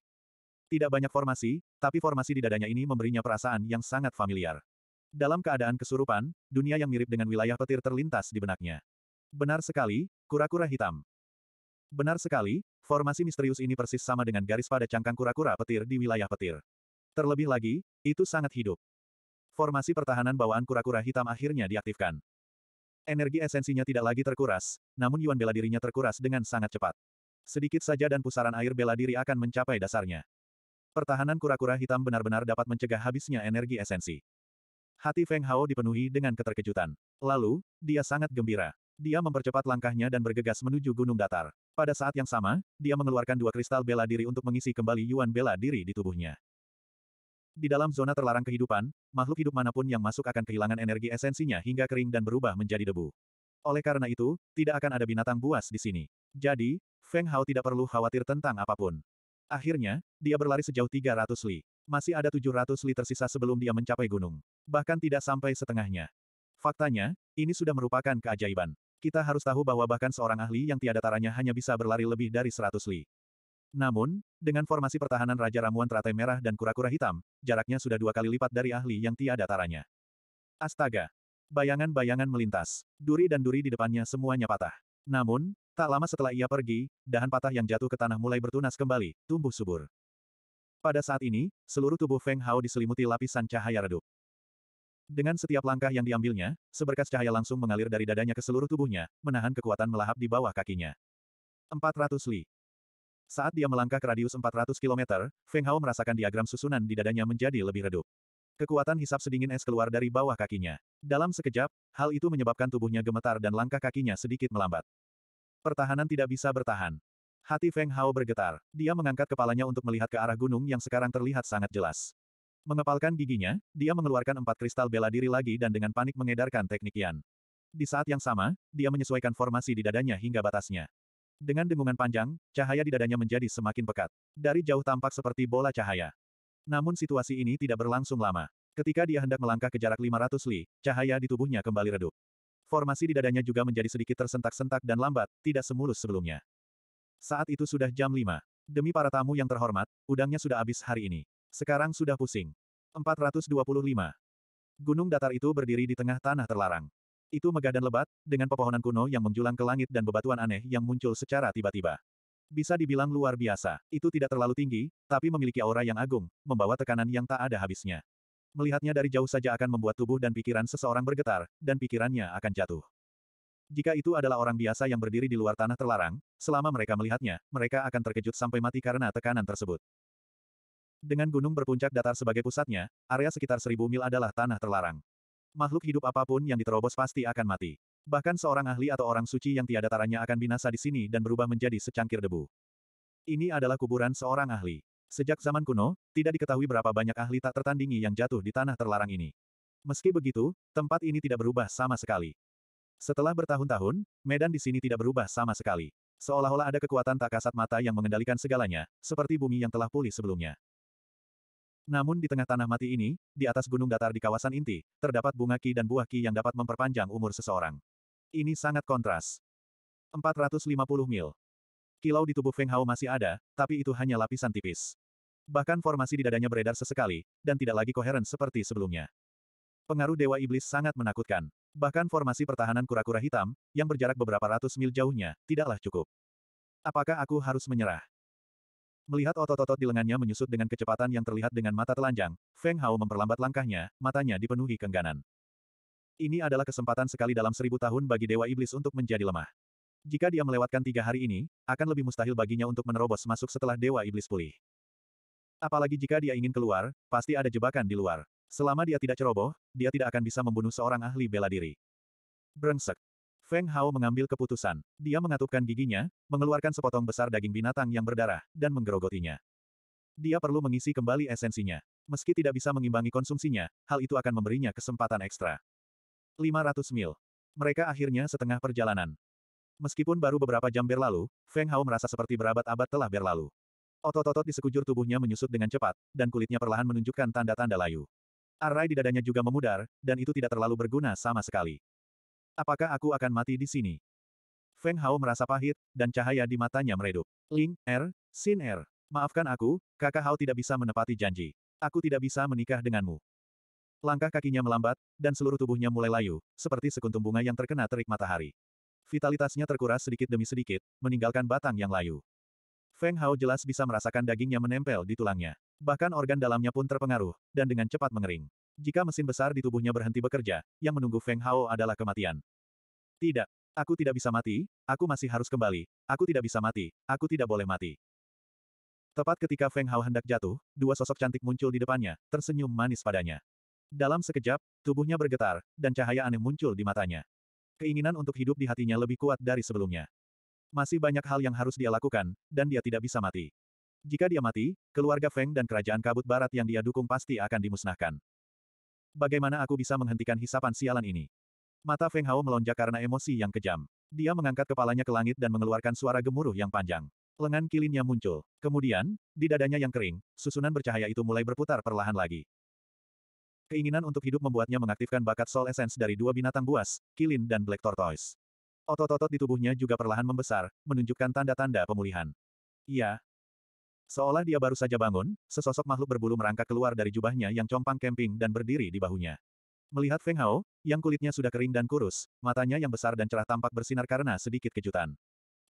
Tidak banyak formasi, tapi formasi di dadanya ini memberinya perasaan yang sangat familiar. Dalam keadaan kesurupan, dunia yang mirip dengan wilayah petir terlintas di benaknya. Benar sekali, kura-kura hitam. Benar sekali, formasi misterius ini persis sama dengan garis pada cangkang kura-kura petir di wilayah petir. Terlebih lagi, itu sangat hidup. Formasi pertahanan bawaan kura-kura hitam akhirnya diaktifkan. Energi esensinya tidak lagi terkuras, namun yuan bela dirinya terkuras dengan sangat cepat. Sedikit saja dan pusaran air bela diri akan mencapai dasarnya. Pertahanan kura-kura hitam benar-benar dapat mencegah habisnya energi esensi. Hati Feng Hao dipenuhi dengan keterkejutan. Lalu, dia sangat gembira. Dia mempercepat langkahnya dan bergegas menuju gunung datar. Pada saat yang sama, dia mengeluarkan dua kristal bela diri untuk mengisi kembali yuan bela diri di tubuhnya. Di dalam zona terlarang kehidupan, makhluk hidup manapun yang masuk akan kehilangan energi esensinya hingga kering dan berubah menjadi debu. Oleh karena itu, tidak akan ada binatang buas di sini. Jadi, Feng Hao tidak perlu khawatir tentang apapun. Akhirnya, dia berlari sejauh 300 li. Masih ada 700 li tersisa sebelum dia mencapai gunung. Bahkan tidak sampai setengahnya. Faktanya, ini sudah merupakan keajaiban. Kita harus tahu bahwa bahkan seorang ahli yang tiada taranya hanya bisa berlari lebih dari 100 li. Namun, dengan formasi pertahanan Raja Ramuan Teratai Merah dan Kura-Kura Hitam, jaraknya sudah dua kali lipat dari ahli yang tiada taranya. Astaga! Bayangan-bayangan melintas. Duri dan duri di depannya semuanya patah. Namun, Tak lama setelah ia pergi, dahan patah yang jatuh ke tanah mulai bertunas kembali, tumbuh subur. Pada saat ini, seluruh tubuh Feng Hao diselimuti lapisan cahaya redup. Dengan setiap langkah yang diambilnya, seberkas cahaya langsung mengalir dari dadanya ke seluruh tubuhnya, menahan kekuatan melahap di bawah kakinya. 400 li. Saat dia melangkah ke radius 400 km, Feng Hao merasakan diagram susunan di dadanya menjadi lebih redup. Kekuatan hisap sedingin es keluar dari bawah kakinya. Dalam sekejap, hal itu menyebabkan tubuhnya gemetar dan langkah kakinya sedikit melambat. Pertahanan tidak bisa bertahan. Hati Feng Hao bergetar. Dia mengangkat kepalanya untuk melihat ke arah gunung yang sekarang terlihat sangat jelas. Mengepalkan giginya, dia mengeluarkan empat kristal bela diri lagi dan dengan panik mengedarkan teknik Yan. Di saat yang sama, dia menyesuaikan formasi di dadanya hingga batasnya. Dengan dengungan panjang, cahaya di dadanya menjadi semakin pekat. Dari jauh tampak seperti bola cahaya. Namun situasi ini tidak berlangsung lama. Ketika dia hendak melangkah ke jarak 500 li, cahaya di tubuhnya kembali redup. Formasi di dadanya juga menjadi sedikit tersentak-sentak dan lambat, tidak semulus sebelumnya. Saat itu sudah jam 5. Demi para tamu yang terhormat, udangnya sudah habis hari ini. Sekarang sudah pusing. 425. Gunung datar itu berdiri di tengah tanah terlarang. Itu megah dan lebat, dengan pepohonan kuno yang menjulang ke langit dan bebatuan aneh yang muncul secara tiba-tiba. Bisa dibilang luar biasa, itu tidak terlalu tinggi, tapi memiliki aura yang agung, membawa tekanan yang tak ada habisnya. Melihatnya dari jauh saja akan membuat tubuh dan pikiran seseorang bergetar, dan pikirannya akan jatuh. Jika itu adalah orang biasa yang berdiri di luar tanah terlarang, selama mereka melihatnya, mereka akan terkejut sampai mati karena tekanan tersebut. Dengan gunung berpuncak datar sebagai pusatnya, area sekitar seribu mil adalah tanah terlarang. Makhluk hidup apapun yang diterobos pasti akan mati. Bahkan seorang ahli atau orang suci yang tiada taranya akan binasa di sini dan berubah menjadi secangkir debu. Ini adalah kuburan seorang ahli. Sejak zaman kuno, tidak diketahui berapa banyak ahli tak tertandingi yang jatuh di tanah terlarang ini. Meski begitu, tempat ini tidak berubah sama sekali. Setelah bertahun-tahun, medan di sini tidak berubah sama sekali. Seolah-olah ada kekuatan tak kasat mata yang mengendalikan segalanya, seperti bumi yang telah pulih sebelumnya. Namun di tengah tanah mati ini, di atas gunung datar di kawasan inti, terdapat bunga ki dan buah ki yang dapat memperpanjang umur seseorang. Ini sangat kontras. 450 mil. Kilau di tubuh Feng Hao masih ada, tapi itu hanya lapisan tipis. Bahkan formasi di dadanya beredar sesekali, dan tidak lagi koheren seperti sebelumnya. Pengaruh Dewa Iblis sangat menakutkan. Bahkan formasi pertahanan kura-kura hitam, yang berjarak beberapa ratus mil jauhnya, tidaklah cukup. Apakah aku harus menyerah? Melihat otot-otot di lengannya menyusut dengan kecepatan yang terlihat dengan mata telanjang, Feng Hao memperlambat langkahnya, matanya dipenuhi kengganan. Ini adalah kesempatan sekali dalam seribu tahun bagi Dewa Iblis untuk menjadi lemah. Jika dia melewatkan tiga hari ini, akan lebih mustahil baginya untuk menerobos masuk setelah Dewa Iblis pulih. Apalagi jika dia ingin keluar, pasti ada jebakan di luar. Selama dia tidak ceroboh, dia tidak akan bisa membunuh seorang ahli bela diri. Brengsek. Feng Hao mengambil keputusan. Dia mengatupkan giginya, mengeluarkan sepotong besar daging binatang yang berdarah, dan menggerogotinya. Dia perlu mengisi kembali esensinya. Meski tidak bisa mengimbangi konsumsinya, hal itu akan memberinya kesempatan ekstra. 500 mil. Mereka akhirnya setengah perjalanan. Meskipun baru beberapa jam berlalu, Feng Hao merasa seperti berabad-abad telah berlalu. Otot-otot di sekujur tubuhnya menyusut dengan cepat, dan kulitnya perlahan menunjukkan tanda-tanda layu. Arai di dadanya juga memudar, dan itu tidak terlalu berguna sama sekali. Apakah aku akan mati di sini? Feng Hao merasa pahit, dan cahaya di matanya meredup. Ling, Er, Sin Er, maafkan aku, kakak Hao tidak bisa menepati janji. Aku tidak bisa menikah denganmu. Langkah kakinya melambat, dan seluruh tubuhnya mulai layu, seperti sekuntum bunga yang terkena terik matahari. Vitalitasnya terkuras sedikit demi sedikit, meninggalkan batang yang layu. Feng Hao jelas bisa merasakan dagingnya menempel di tulangnya. Bahkan organ dalamnya pun terpengaruh, dan dengan cepat mengering. Jika mesin besar di tubuhnya berhenti bekerja, yang menunggu Feng Hao adalah kematian. Tidak, aku tidak bisa mati, aku masih harus kembali, aku tidak bisa mati, aku tidak boleh mati. Tepat ketika Feng Hao hendak jatuh, dua sosok cantik muncul di depannya, tersenyum manis padanya. Dalam sekejap, tubuhnya bergetar, dan cahaya aneh muncul di matanya. Keinginan untuk hidup di hatinya lebih kuat dari sebelumnya. Masih banyak hal yang harus dia lakukan, dan dia tidak bisa mati. Jika dia mati, keluarga Feng dan kerajaan kabut barat yang dia dukung pasti akan dimusnahkan. Bagaimana aku bisa menghentikan hisapan sialan ini? Mata Feng Hao melonjak karena emosi yang kejam. Dia mengangkat kepalanya ke langit dan mengeluarkan suara gemuruh yang panjang. Lengan kilinnya muncul. Kemudian, di dadanya yang kering, susunan bercahaya itu mulai berputar perlahan lagi. Keinginan untuk hidup membuatnya mengaktifkan bakat soul essence dari dua binatang buas, kilin dan black tortoise. Otot-otot di tubuhnya juga perlahan membesar, menunjukkan tanda-tanda pemulihan. Iya. Seolah dia baru saja bangun, sesosok makhluk berbulu merangkak keluar dari jubahnya yang compang kemping dan berdiri di bahunya. Melihat Feng Hao, yang kulitnya sudah kering dan kurus, matanya yang besar dan cerah tampak bersinar karena sedikit kejutan.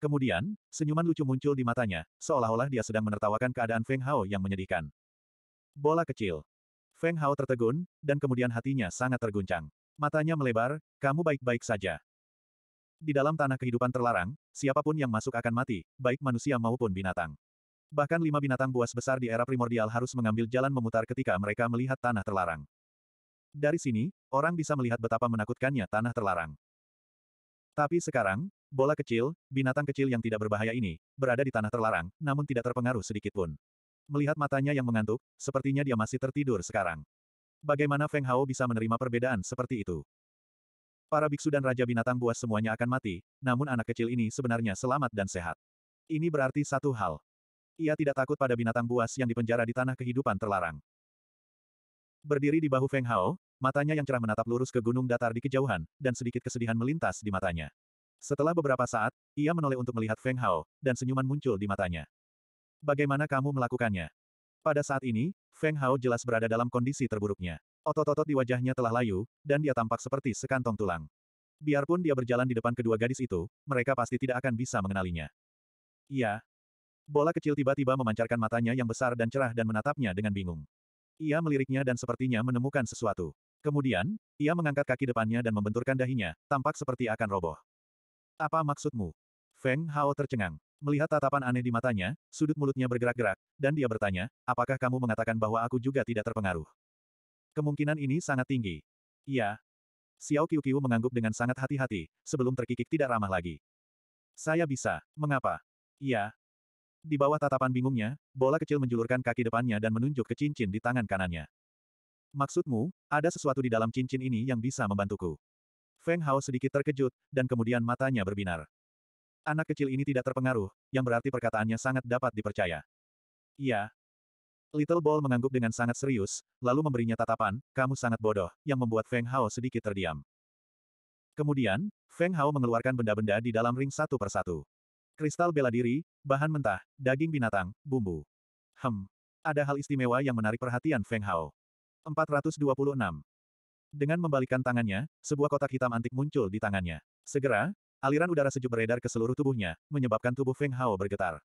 Kemudian, senyuman lucu muncul di matanya, seolah-olah dia sedang menertawakan keadaan Feng Hao yang menyedihkan. Bola kecil. Feng Hao tertegun, dan kemudian hatinya sangat terguncang. Matanya melebar, kamu baik-baik saja. Di dalam tanah kehidupan terlarang, siapapun yang masuk akan mati, baik manusia maupun binatang. Bahkan lima binatang buas besar di era primordial harus mengambil jalan memutar ketika mereka melihat tanah terlarang. Dari sini, orang bisa melihat betapa menakutkannya tanah terlarang. Tapi sekarang, bola kecil, binatang kecil yang tidak berbahaya ini, berada di tanah terlarang, namun tidak terpengaruh sedikitpun. Melihat matanya yang mengantuk, sepertinya dia masih tertidur sekarang. Bagaimana Feng Hao bisa menerima perbedaan seperti itu? Para biksu dan raja binatang buas semuanya akan mati, namun anak kecil ini sebenarnya selamat dan sehat. Ini berarti satu hal. Ia tidak takut pada binatang buas yang dipenjara di tanah kehidupan terlarang. Berdiri di bahu Feng Hao, matanya yang cerah menatap lurus ke gunung datar di kejauhan, dan sedikit kesedihan melintas di matanya. Setelah beberapa saat, ia menoleh untuk melihat Feng Hao, dan senyuman muncul di matanya. Bagaimana kamu melakukannya? Pada saat ini, Feng Hao jelas berada dalam kondisi terburuknya. Otot-otot di wajahnya telah layu, dan dia tampak seperti sekantong tulang. Biarpun dia berjalan di depan kedua gadis itu, mereka pasti tidak akan bisa mengenalinya. Iya. Bola kecil tiba-tiba memancarkan matanya yang besar dan cerah dan menatapnya dengan bingung. Ia meliriknya dan sepertinya menemukan sesuatu. Kemudian, ia mengangkat kaki depannya dan membenturkan dahinya, tampak seperti akan roboh. Apa maksudmu? Feng Hao tercengang. Melihat tatapan aneh di matanya, sudut mulutnya bergerak-gerak, dan dia bertanya, apakah kamu mengatakan bahwa aku juga tidak terpengaruh? Kemungkinan ini sangat tinggi. Iya. Xiao Qiu Qiu mengangguk dengan sangat hati-hati, sebelum terkikik tidak ramah lagi. Saya bisa. Mengapa? Iya. Di bawah tatapan bingungnya, bola kecil menjulurkan kaki depannya dan menunjuk ke cincin di tangan kanannya. Maksudmu, ada sesuatu di dalam cincin ini yang bisa membantuku? Feng Hao sedikit terkejut, dan kemudian matanya berbinar. Anak kecil ini tidak terpengaruh, yang berarti perkataannya sangat dapat dipercaya. Iya, Little Ball mengangguk dengan sangat serius, lalu memberinya tatapan, kamu sangat bodoh, yang membuat Feng Hao sedikit terdiam. Kemudian, Feng Hao mengeluarkan benda-benda di dalam ring satu persatu. Kristal bela diri, bahan mentah, daging binatang, bumbu. Hmm, Ada hal istimewa yang menarik perhatian Feng Hao. 426. Dengan membalikkan tangannya, sebuah kotak hitam antik muncul di tangannya. Segera, aliran udara sejuk beredar ke seluruh tubuhnya, menyebabkan tubuh Feng Hao bergetar.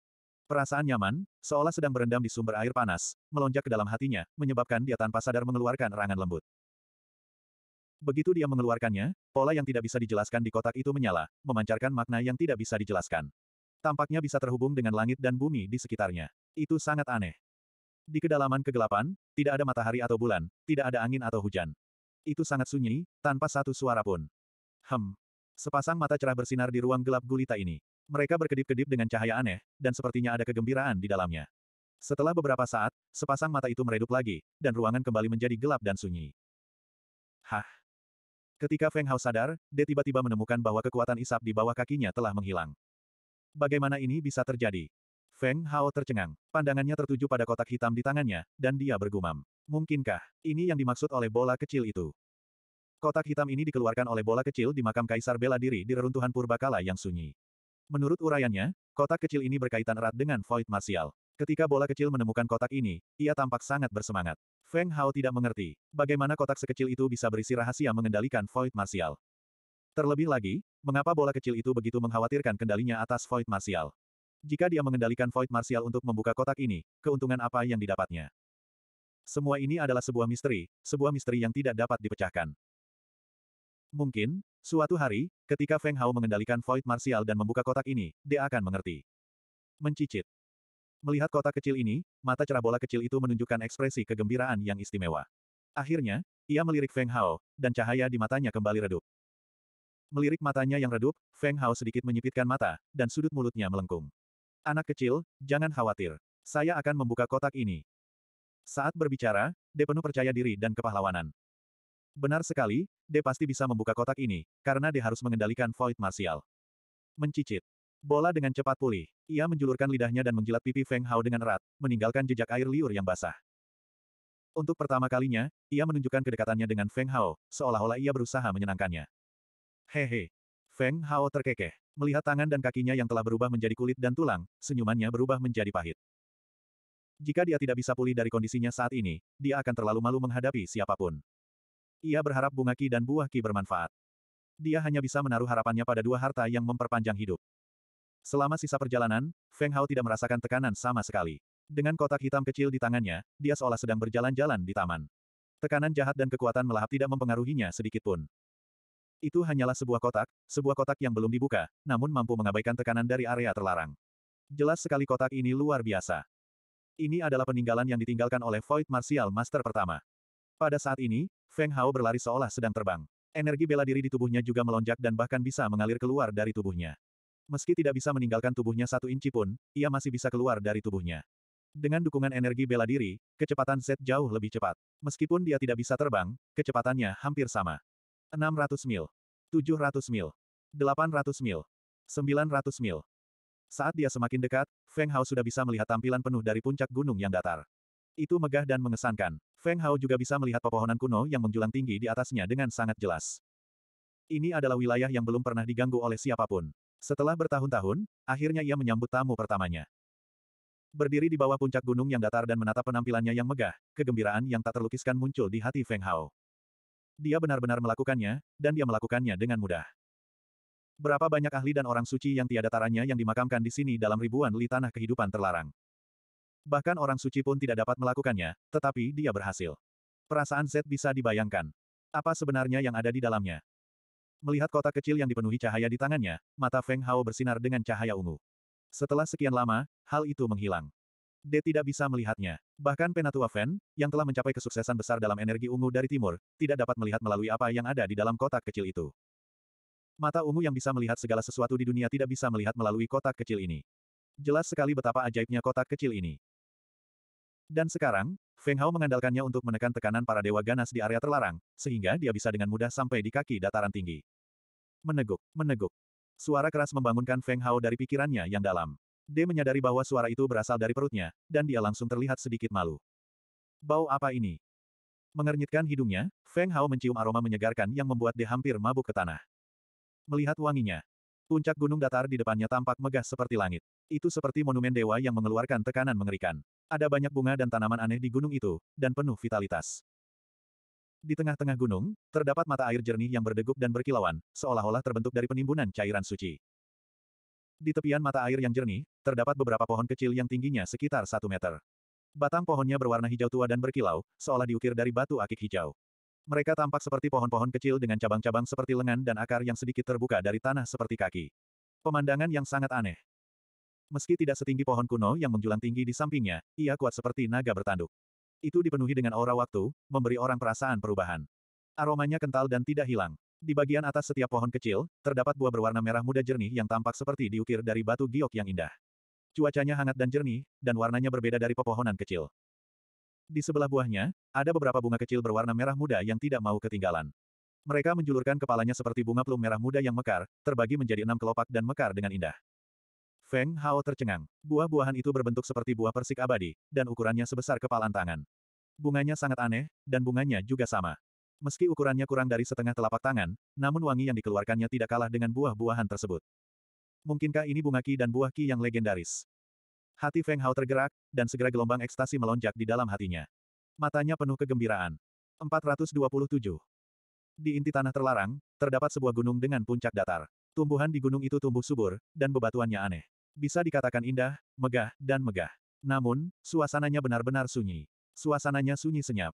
Perasaan nyaman, seolah sedang berendam di sumber air panas, melonjak ke dalam hatinya, menyebabkan dia tanpa sadar mengeluarkan rangan lembut. Begitu dia mengeluarkannya, pola yang tidak bisa dijelaskan di kotak itu menyala, memancarkan makna yang tidak bisa dijelaskan. Tampaknya bisa terhubung dengan langit dan bumi di sekitarnya. Itu sangat aneh. Di kedalaman kegelapan, tidak ada matahari atau bulan, tidak ada angin atau hujan. Itu sangat sunyi, tanpa satu suara pun. Hem. Sepasang mata cerah bersinar di ruang gelap gulita ini. Mereka berkedip-kedip dengan cahaya aneh, dan sepertinya ada kegembiraan di dalamnya. Setelah beberapa saat, sepasang mata itu meredup lagi, dan ruangan kembali menjadi gelap dan sunyi. Hah? Ketika Feng Hao sadar, dia tiba-tiba menemukan bahwa kekuatan isap di bawah kakinya telah menghilang. Bagaimana ini bisa terjadi? Feng Hao tercengang. Pandangannya tertuju pada kotak hitam di tangannya, dan dia bergumam. Mungkinkah, ini yang dimaksud oleh bola kecil itu? Kotak hitam ini dikeluarkan oleh bola kecil di makam Kaisar Bela Diri di reruntuhan purbakala yang sunyi. Menurut uraiannya, kotak kecil ini berkaitan erat dengan void Martial. Ketika bola kecil menemukan kotak ini, ia tampak sangat bersemangat. Feng Hao tidak mengerti bagaimana kotak sekecil itu bisa berisi rahasia mengendalikan void Martial. Terlebih lagi, mengapa bola kecil itu begitu mengkhawatirkan kendalinya atas void Martial? Jika dia mengendalikan void Martial untuk membuka kotak ini, keuntungan apa yang didapatnya? Semua ini adalah sebuah misteri, sebuah misteri yang tidak dapat dipecahkan. Mungkin, suatu hari, ketika Feng Hao mengendalikan void Martial dan membuka kotak ini, dia akan mengerti. Mencicit. Melihat kotak kecil ini, mata cerah bola kecil itu menunjukkan ekspresi kegembiraan yang istimewa. Akhirnya, ia melirik Feng Hao, dan cahaya di matanya kembali redup. Melirik matanya yang redup, Feng Hao sedikit menyipitkan mata, dan sudut mulutnya melengkung. Anak kecil, jangan khawatir. Saya akan membuka kotak ini. Saat berbicara, dia penuh percaya diri dan kepahlawanan. Benar sekali, D pasti bisa membuka kotak ini, karena D harus mengendalikan void martial. Mencicit. Bola dengan cepat pulih. Ia menjulurkan lidahnya dan menjilat pipi Feng Hao dengan erat, meninggalkan jejak air liur yang basah. Untuk pertama kalinya, ia menunjukkan kedekatannya dengan Feng Hao, seolah-olah ia berusaha menyenangkannya. Hehe. Feng Hao terkekeh. Melihat tangan dan kakinya yang telah berubah menjadi kulit dan tulang, senyumannya berubah menjadi pahit. Jika dia tidak bisa pulih dari kondisinya saat ini, dia akan terlalu malu menghadapi siapapun. Ia berharap bunga ki dan buah ki bermanfaat. Dia hanya bisa menaruh harapannya pada dua harta yang memperpanjang hidup. Selama sisa perjalanan, Feng Hao tidak merasakan tekanan sama sekali. Dengan kotak hitam kecil di tangannya, dia seolah sedang berjalan-jalan di taman. Tekanan jahat dan kekuatan melahap tidak mempengaruhinya sedikit pun. Itu hanyalah sebuah kotak, sebuah kotak yang belum dibuka, namun mampu mengabaikan tekanan dari area terlarang. Jelas sekali kotak ini luar biasa. Ini adalah peninggalan yang ditinggalkan oleh Void Martial Master pertama. Pada saat ini, Feng Hao berlari seolah sedang terbang. Energi bela diri di tubuhnya juga melonjak dan bahkan bisa mengalir keluar dari tubuhnya. Meski tidak bisa meninggalkan tubuhnya satu inci pun, ia masih bisa keluar dari tubuhnya. Dengan dukungan energi bela diri, kecepatan Z jauh lebih cepat. Meskipun dia tidak bisa terbang, kecepatannya hampir sama. 600 mil. 700 mil. 800 mil. 900 mil. Saat dia semakin dekat, Feng Hao sudah bisa melihat tampilan penuh dari puncak gunung yang datar. Itu megah dan mengesankan. Feng Hao juga bisa melihat pepohonan kuno yang menjulang tinggi di atasnya dengan sangat jelas. Ini adalah wilayah yang belum pernah diganggu oleh siapapun. Setelah bertahun-tahun, akhirnya ia menyambut tamu pertamanya. Berdiri di bawah puncak gunung yang datar dan menatap penampilannya yang megah, kegembiraan yang tak terlukiskan muncul di hati Feng Hao. Dia benar-benar melakukannya, dan dia melakukannya dengan mudah. Berapa banyak ahli dan orang suci yang tiada taranya yang dimakamkan di sini dalam ribuan li tanah kehidupan terlarang. Bahkan orang suci pun tidak dapat melakukannya, tetapi dia berhasil. Perasaan Z bisa dibayangkan. Apa sebenarnya yang ada di dalamnya? Melihat kotak kecil yang dipenuhi cahaya di tangannya, mata Feng Hao bersinar dengan cahaya ungu. Setelah sekian lama, hal itu menghilang. D tidak bisa melihatnya. Bahkan Penatua Feng, yang telah mencapai kesuksesan besar dalam energi ungu dari timur, tidak dapat melihat melalui apa yang ada di dalam kotak kecil itu. Mata ungu yang bisa melihat segala sesuatu di dunia tidak bisa melihat melalui kotak kecil ini. Jelas sekali betapa ajaibnya kotak kecil ini. Dan sekarang, Feng Hao mengandalkannya untuk menekan tekanan para dewa ganas di area terlarang, sehingga dia bisa dengan mudah sampai di kaki dataran tinggi. Meneguk, meneguk. Suara keras membangunkan Feng Hao dari pikirannya yang dalam. D menyadari bahwa suara itu berasal dari perutnya, dan dia langsung terlihat sedikit malu. Bau apa ini? Mengernyitkan hidungnya, Feng Hao mencium aroma menyegarkan yang membuat D hampir mabuk ke tanah. Melihat wanginya, puncak gunung datar di depannya tampak megah seperti langit. Itu seperti monumen dewa yang mengeluarkan tekanan mengerikan. Ada banyak bunga dan tanaman aneh di gunung itu, dan penuh vitalitas. Di tengah-tengah gunung, terdapat mata air jernih yang berdegup dan berkilauan, seolah-olah terbentuk dari penimbunan cairan suci. Di tepian mata air yang jernih, terdapat beberapa pohon kecil yang tingginya sekitar satu meter. Batang pohonnya berwarna hijau tua dan berkilau, seolah diukir dari batu akik hijau. Mereka tampak seperti pohon-pohon kecil dengan cabang-cabang seperti lengan dan akar yang sedikit terbuka dari tanah seperti kaki. Pemandangan yang sangat aneh. Meski tidak setinggi pohon kuno yang menjulang tinggi di sampingnya, ia kuat seperti naga bertanduk. Itu dipenuhi dengan aura waktu, memberi orang perasaan perubahan. Aromanya kental dan tidak hilang. Di bagian atas setiap pohon kecil, terdapat buah berwarna merah muda jernih yang tampak seperti diukir dari batu giok yang indah. Cuacanya hangat dan jernih, dan warnanya berbeda dari pepohonan kecil. Di sebelah buahnya, ada beberapa bunga kecil berwarna merah muda yang tidak mau ketinggalan. Mereka menjulurkan kepalanya seperti bunga plum merah muda yang mekar, terbagi menjadi enam kelopak dan mekar dengan indah. Feng Hao tercengang. Buah-buahan itu berbentuk seperti buah persik abadi, dan ukurannya sebesar kepalan tangan. Bunganya sangat aneh, dan bunganya juga sama. Meski ukurannya kurang dari setengah telapak tangan, namun wangi yang dikeluarkannya tidak kalah dengan buah-buahan tersebut. Mungkinkah ini bunga ki dan buah ki yang legendaris? Hati Feng Hao tergerak, dan segera gelombang ekstasi melonjak di dalam hatinya. Matanya penuh kegembiraan. 427. Di inti tanah terlarang, terdapat sebuah gunung dengan puncak datar. Tumbuhan di gunung itu tumbuh subur, dan bebatuannya aneh. Bisa dikatakan indah, megah, dan megah. Namun, suasananya benar-benar sunyi. Suasananya sunyi senyap.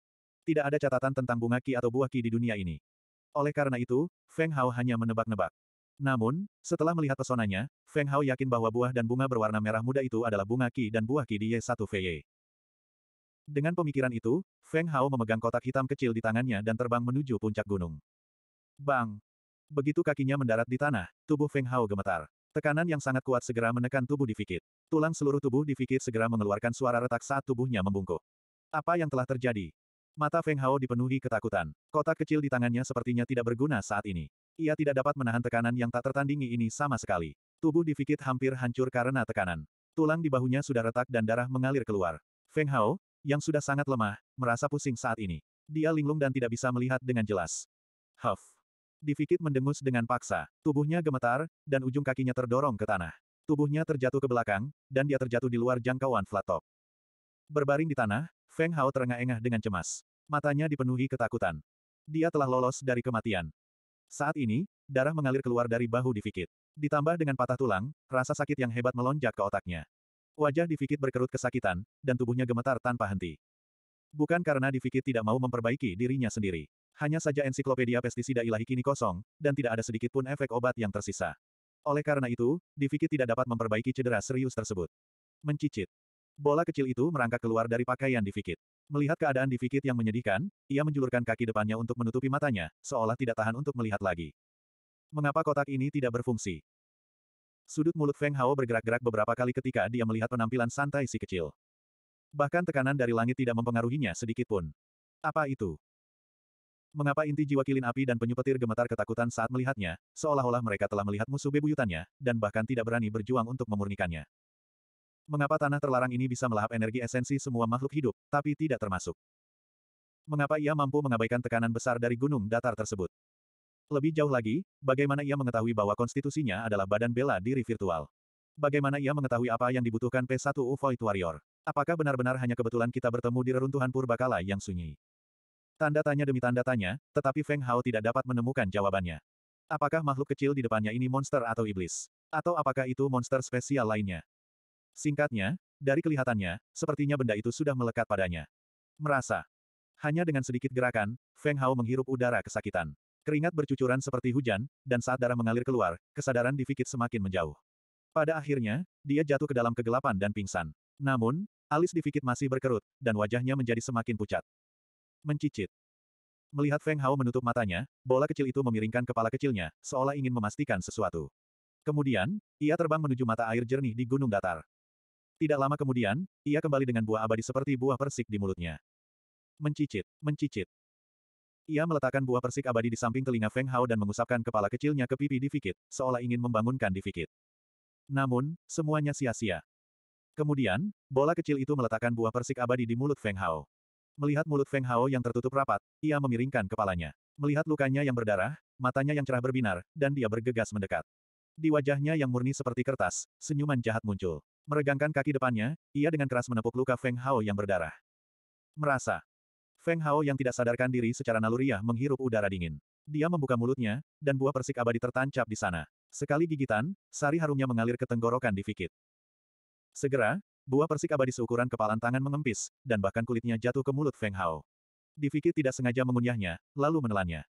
Tidak ada catatan tentang bunga ki atau buah ki di dunia ini. Oleh karena itu, Feng Hao hanya menebak-nebak. Namun, setelah melihat pesonanya, Feng Hao yakin bahwa buah dan bunga berwarna merah muda itu adalah bunga ki dan buah ki di Y1VY. Dengan pemikiran itu, Feng Hao memegang kotak hitam kecil di tangannya dan terbang menuju puncak gunung. Bang! Begitu kakinya mendarat di tanah, tubuh Feng Hao gemetar. Tekanan yang sangat kuat segera menekan tubuh Divikit. Tulang seluruh tubuh Divikit segera mengeluarkan suara retak saat tubuhnya membungkuk. Apa yang telah terjadi? Mata Feng Hao dipenuhi ketakutan. Kotak kecil di tangannya sepertinya tidak berguna saat ini. Ia tidak dapat menahan tekanan yang tak tertandingi ini sama sekali. Tubuh Divikit hampir hancur karena tekanan. Tulang di bahunya sudah retak dan darah mengalir keluar. Feng Hao, yang sudah sangat lemah, merasa pusing saat ini. Dia linglung dan tidak bisa melihat dengan jelas. Huff. Divikit mendengus dengan paksa, tubuhnya gemetar, dan ujung kakinya terdorong ke tanah. Tubuhnya terjatuh ke belakang, dan dia terjatuh di luar jangkauan flat top. Berbaring di tanah, Feng Hao terengah-engah dengan cemas. Matanya dipenuhi ketakutan. Dia telah lolos dari kematian. Saat ini, darah mengalir keluar dari bahu Divikit. Ditambah dengan patah tulang, rasa sakit yang hebat melonjak ke otaknya. Wajah Divikit berkerut kesakitan, dan tubuhnya gemetar tanpa henti. Bukan karena Divikit tidak mau memperbaiki dirinya sendiri. Hanya saja ensiklopedia pestisida ilahi kini kosong, dan tidak ada sedikit pun efek obat yang tersisa. Oleh karena itu, Divikit tidak dapat memperbaiki cedera serius tersebut. Mencicit. Bola kecil itu merangkak keluar dari pakaian Divikit. Melihat keadaan Divikit yang menyedihkan, ia menjulurkan kaki depannya untuk menutupi matanya, seolah tidak tahan untuk melihat lagi. Mengapa kotak ini tidak berfungsi? Sudut mulut Feng Hao bergerak-gerak beberapa kali ketika dia melihat penampilan santai si kecil. Bahkan tekanan dari langit tidak mempengaruhinya sedikit pun. Apa itu? Mengapa inti jiwa kilin api dan penyupetir gemetar ketakutan saat melihatnya, seolah-olah mereka telah melihat musuh bebuyutannya, dan bahkan tidak berani berjuang untuk memurnikannya. Mengapa tanah terlarang ini bisa melahap energi esensi semua makhluk hidup, tapi tidak termasuk? Mengapa ia mampu mengabaikan tekanan besar dari gunung datar tersebut? Lebih jauh lagi, bagaimana ia mengetahui bahwa konstitusinya adalah badan bela diri virtual? Bagaimana ia mengetahui apa yang dibutuhkan P1U Void Warrior? Apakah benar-benar hanya kebetulan kita bertemu di reruntuhan purbakala yang sunyi? Tanda tanya demi tanda tanya, tetapi Feng Hao tidak dapat menemukan jawabannya. Apakah makhluk kecil di depannya ini monster atau iblis? Atau apakah itu monster spesial lainnya? Singkatnya, dari kelihatannya, sepertinya benda itu sudah melekat padanya. Merasa. Hanya dengan sedikit gerakan, Feng Hao menghirup udara kesakitan. Keringat bercucuran seperti hujan, dan saat darah mengalir keluar, kesadaran di Fikit semakin menjauh. Pada akhirnya, dia jatuh ke dalam kegelapan dan pingsan. Namun, alis di Fikit masih berkerut, dan wajahnya menjadi semakin pucat. Mencicit. Melihat Feng Hao menutup matanya, bola kecil itu memiringkan kepala kecilnya, seolah ingin memastikan sesuatu. Kemudian, ia terbang menuju mata air jernih di gunung datar. Tidak lama kemudian, ia kembali dengan buah abadi seperti buah persik di mulutnya. Mencicit, mencicit. Ia meletakkan buah persik abadi di samping telinga Feng Hao dan mengusapkan kepala kecilnya ke pipi Di Fikit, seolah ingin membangunkan Di Fikit. Namun, semuanya sia-sia. Kemudian, bola kecil itu meletakkan buah persik abadi di mulut Feng Hao. Melihat mulut Feng Hao yang tertutup rapat, ia memiringkan kepalanya. Melihat lukanya yang berdarah, matanya yang cerah berbinar, dan dia bergegas mendekat. Di wajahnya yang murni seperti kertas, senyuman jahat muncul. Meregangkan kaki depannya, ia dengan keras menepuk luka Feng Hao yang berdarah. Merasa. Feng Hao yang tidak sadarkan diri secara naluriah menghirup udara dingin. Dia membuka mulutnya, dan buah persik abadi tertancap di sana. Sekali gigitan, sari harumnya mengalir ke tenggorokan di Fikit. Segera, buah persik abadi seukuran kepalan tangan mengempis, dan bahkan kulitnya jatuh ke mulut Feng Hao. Difikir tidak sengaja mengunyahnya, lalu menelannya.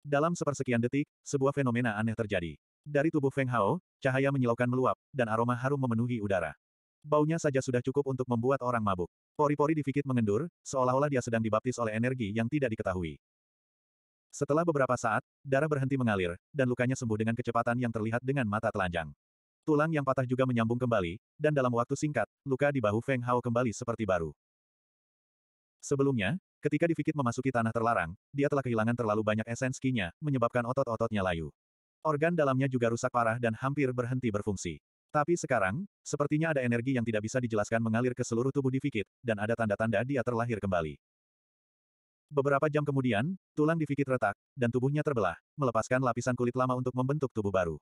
Dalam sepersekian detik, sebuah fenomena aneh terjadi. Dari tubuh Feng Hao, cahaya menyilaukan meluap, dan aroma harum memenuhi udara. Baunya saja sudah cukup untuk membuat orang mabuk. Pori-pori Di difikit mengendur, seolah-olah dia sedang dibaptis oleh energi yang tidak diketahui. Setelah beberapa saat, darah berhenti mengalir, dan lukanya sembuh dengan kecepatan yang terlihat dengan mata telanjang. Tulang yang patah juga menyambung kembali, dan dalam waktu singkat, luka di bahu Feng Hao kembali seperti baru. Sebelumnya, ketika Divikit memasuki tanah terlarang, dia telah kehilangan terlalu banyak esens kinya, menyebabkan otot-ototnya layu. Organ dalamnya juga rusak parah dan hampir berhenti berfungsi. Tapi sekarang, sepertinya ada energi yang tidak bisa dijelaskan mengalir ke seluruh tubuh Divikit, dan ada tanda-tanda dia terlahir kembali. Beberapa jam kemudian, tulang Divikit retak, dan tubuhnya terbelah, melepaskan lapisan kulit lama untuk membentuk tubuh baru.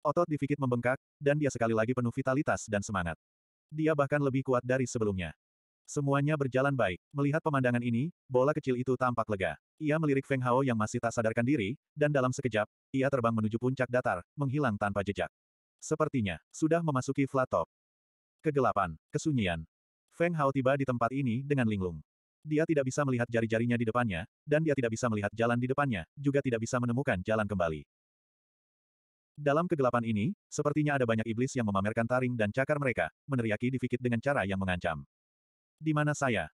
Otot di fikit membengkak, dan dia sekali lagi penuh vitalitas dan semangat. Dia bahkan lebih kuat dari sebelumnya. Semuanya berjalan baik. Melihat pemandangan ini, bola kecil itu tampak lega. Ia melirik Feng Hao yang masih tak sadarkan diri, dan dalam sekejap, ia terbang menuju puncak datar, menghilang tanpa jejak. Sepertinya, sudah memasuki flat top. Kegelapan, kesunyian. Feng Hao tiba di tempat ini dengan linglung. Dia tidak bisa melihat jari-jarinya di depannya, dan dia tidak bisa melihat jalan di depannya, juga tidak bisa menemukan jalan kembali. Dalam kegelapan ini, sepertinya ada banyak iblis yang memamerkan taring dan cakar mereka, meneriaki Fikit dengan cara yang mengancam. Di mana saya?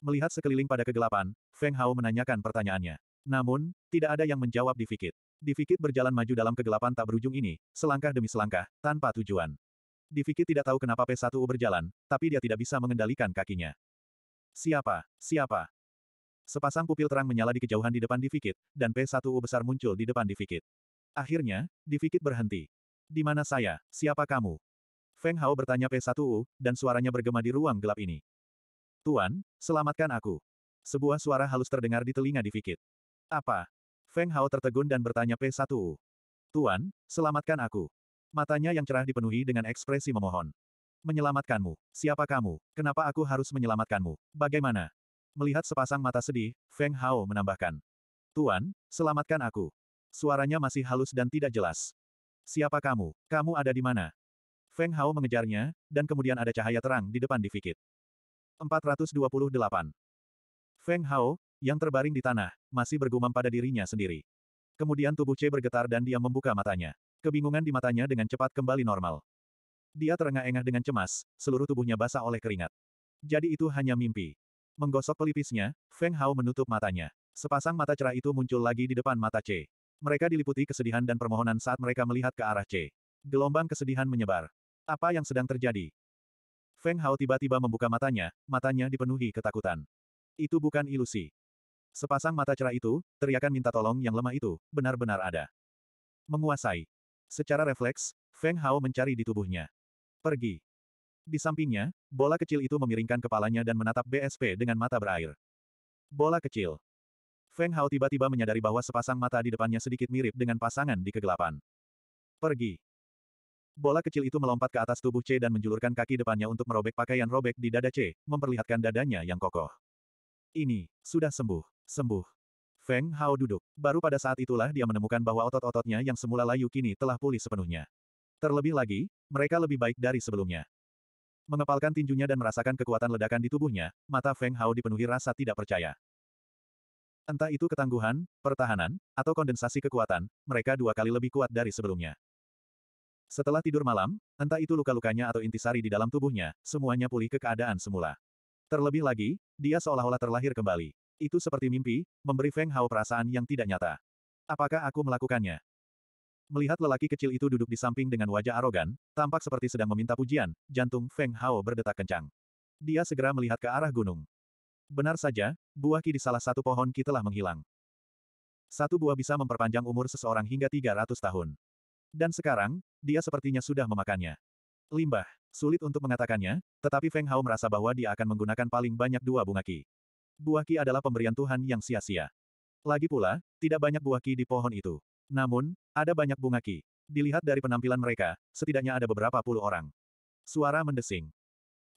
Melihat sekeliling pada kegelapan, Feng Hao menanyakan pertanyaannya. Namun, tidak ada yang menjawab Di Fikit berjalan maju dalam kegelapan tak berujung ini, selangkah demi selangkah, tanpa tujuan. Fikit tidak tahu kenapa P1U berjalan, tapi dia tidak bisa mengendalikan kakinya. Siapa? Siapa? Sepasang pupil terang menyala di kejauhan di depan Difikit, dan P1U besar muncul di depan Difikit. Akhirnya, Divikit berhenti. Di mana saya? Siapa kamu? Feng Hao bertanya P1U, dan suaranya bergema di ruang gelap ini. Tuan, selamatkan aku. Sebuah suara halus terdengar di telinga Divikit. Apa? Feng Hao tertegun dan bertanya P1U. Tuan, selamatkan aku. Matanya yang cerah dipenuhi dengan ekspresi memohon. Menyelamatkanmu. Siapa kamu? Kenapa aku harus menyelamatkanmu? Bagaimana? Melihat sepasang mata sedih, Feng Hao menambahkan. Tuan, selamatkan aku. Suaranya masih halus dan tidak jelas. Siapa kamu? Kamu ada di mana? Feng Hao mengejarnya, dan kemudian ada cahaya terang di depan Divikit. 428. Feng Hao, yang terbaring di tanah, masih bergumam pada dirinya sendiri. Kemudian tubuh C bergetar dan dia membuka matanya. Kebingungan di matanya dengan cepat kembali normal. Dia terengah-engah dengan cemas, seluruh tubuhnya basah oleh keringat. Jadi itu hanya mimpi. Menggosok pelipisnya, Feng Hao menutup matanya. Sepasang mata cerah itu muncul lagi di depan mata C. Mereka diliputi kesedihan dan permohonan saat mereka melihat ke arah C. Gelombang kesedihan menyebar. Apa yang sedang terjadi? Feng Hao tiba-tiba membuka matanya, matanya dipenuhi ketakutan. Itu bukan ilusi. Sepasang mata cerah itu, teriakan minta tolong yang lemah itu, benar-benar ada. Menguasai. Secara refleks, Feng Hao mencari di tubuhnya. Pergi. Di sampingnya, bola kecil itu memiringkan kepalanya dan menatap BSP dengan mata berair. Bola kecil. Feng Hao tiba-tiba menyadari bahwa sepasang mata di depannya sedikit mirip dengan pasangan di kegelapan. Pergi. Bola kecil itu melompat ke atas tubuh C dan menjulurkan kaki depannya untuk merobek pakaian robek di dada C, memperlihatkan dadanya yang kokoh. Ini, sudah sembuh, sembuh. Feng Hao duduk. Baru pada saat itulah dia menemukan bahwa otot-ototnya yang semula layu kini telah pulih sepenuhnya. Terlebih lagi, mereka lebih baik dari sebelumnya. Mengepalkan tinjunya dan merasakan kekuatan ledakan di tubuhnya, mata Feng Hao dipenuhi rasa tidak percaya. Entah itu ketangguhan, pertahanan, atau kondensasi kekuatan, mereka dua kali lebih kuat dari sebelumnya. Setelah tidur malam, entah itu luka-lukanya atau intisari di dalam tubuhnya, semuanya pulih ke keadaan semula. Terlebih lagi, dia seolah-olah terlahir kembali. Itu seperti mimpi, memberi Feng Hao perasaan yang tidak nyata. Apakah aku melakukannya? Melihat lelaki kecil itu duduk di samping dengan wajah arogan, tampak seperti sedang meminta pujian, jantung Feng Hao berdetak kencang. Dia segera melihat ke arah gunung. Benar saja, buah ki di salah satu pohon ki telah menghilang. Satu buah bisa memperpanjang umur seseorang hingga 300 tahun. Dan sekarang, dia sepertinya sudah memakannya. Limbah. Sulit untuk mengatakannya, tetapi Feng Hao merasa bahwa dia akan menggunakan paling banyak dua bunga ki. Buah ki adalah pemberian Tuhan yang sia-sia. Lagi pula, tidak banyak buah ki di pohon itu. Namun, ada banyak bunga ki. Dilihat dari penampilan mereka, setidaknya ada beberapa puluh orang. Suara mendesing.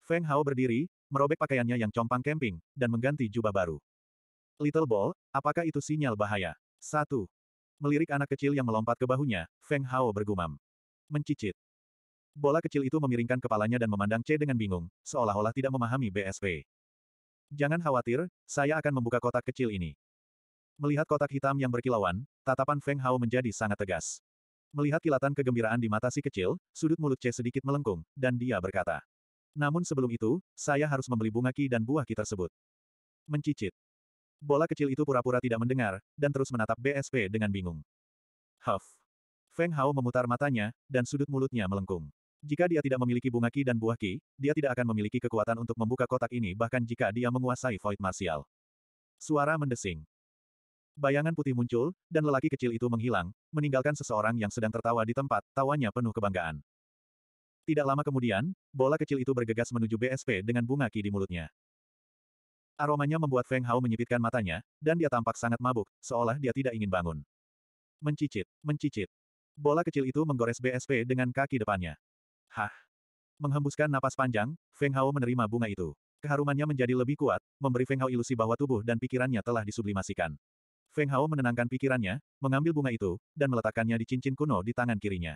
Feng Hao berdiri, merobek pakaiannya yang compang camping, dan mengganti jubah baru. Little Ball, apakah itu sinyal bahaya? Satu. Melirik anak kecil yang melompat ke bahunya, Feng Hao bergumam. Mencicit. Bola kecil itu memiringkan kepalanya dan memandang C dengan bingung, seolah-olah tidak memahami BSP. Jangan khawatir, saya akan membuka kotak kecil ini. Melihat kotak hitam yang berkilauan, tatapan Feng Hao menjadi sangat tegas. Melihat kilatan kegembiraan di mata si kecil, sudut mulut C sedikit melengkung, dan dia berkata. Namun sebelum itu, saya harus membeli bunga ki dan buah ki tersebut. Mencicit. Bola kecil itu pura-pura tidak mendengar, dan terus menatap BSP dengan bingung. Huff. Feng Hao memutar matanya, dan sudut mulutnya melengkung. Jika dia tidak memiliki bunga ki dan buah ki, dia tidak akan memiliki kekuatan untuk membuka kotak ini bahkan jika dia menguasai void martial. Suara mendesing. Bayangan putih muncul, dan lelaki kecil itu menghilang, meninggalkan seseorang yang sedang tertawa di tempat, tawanya penuh kebanggaan. Tidak lama kemudian, bola kecil itu bergegas menuju BSP dengan bunga ki di mulutnya. Aromanya membuat Feng Hao menyipitkan matanya, dan dia tampak sangat mabuk, seolah dia tidak ingin bangun. Mencicit, mencicit. Bola kecil itu menggores BSP dengan kaki depannya. Hah. Menghembuskan napas panjang, Feng Hao menerima bunga itu. Keharumannya menjadi lebih kuat, memberi Feng Hao ilusi bahwa tubuh dan pikirannya telah disublimasikan. Feng Hao menenangkan pikirannya, mengambil bunga itu, dan meletakkannya di cincin kuno di tangan kirinya.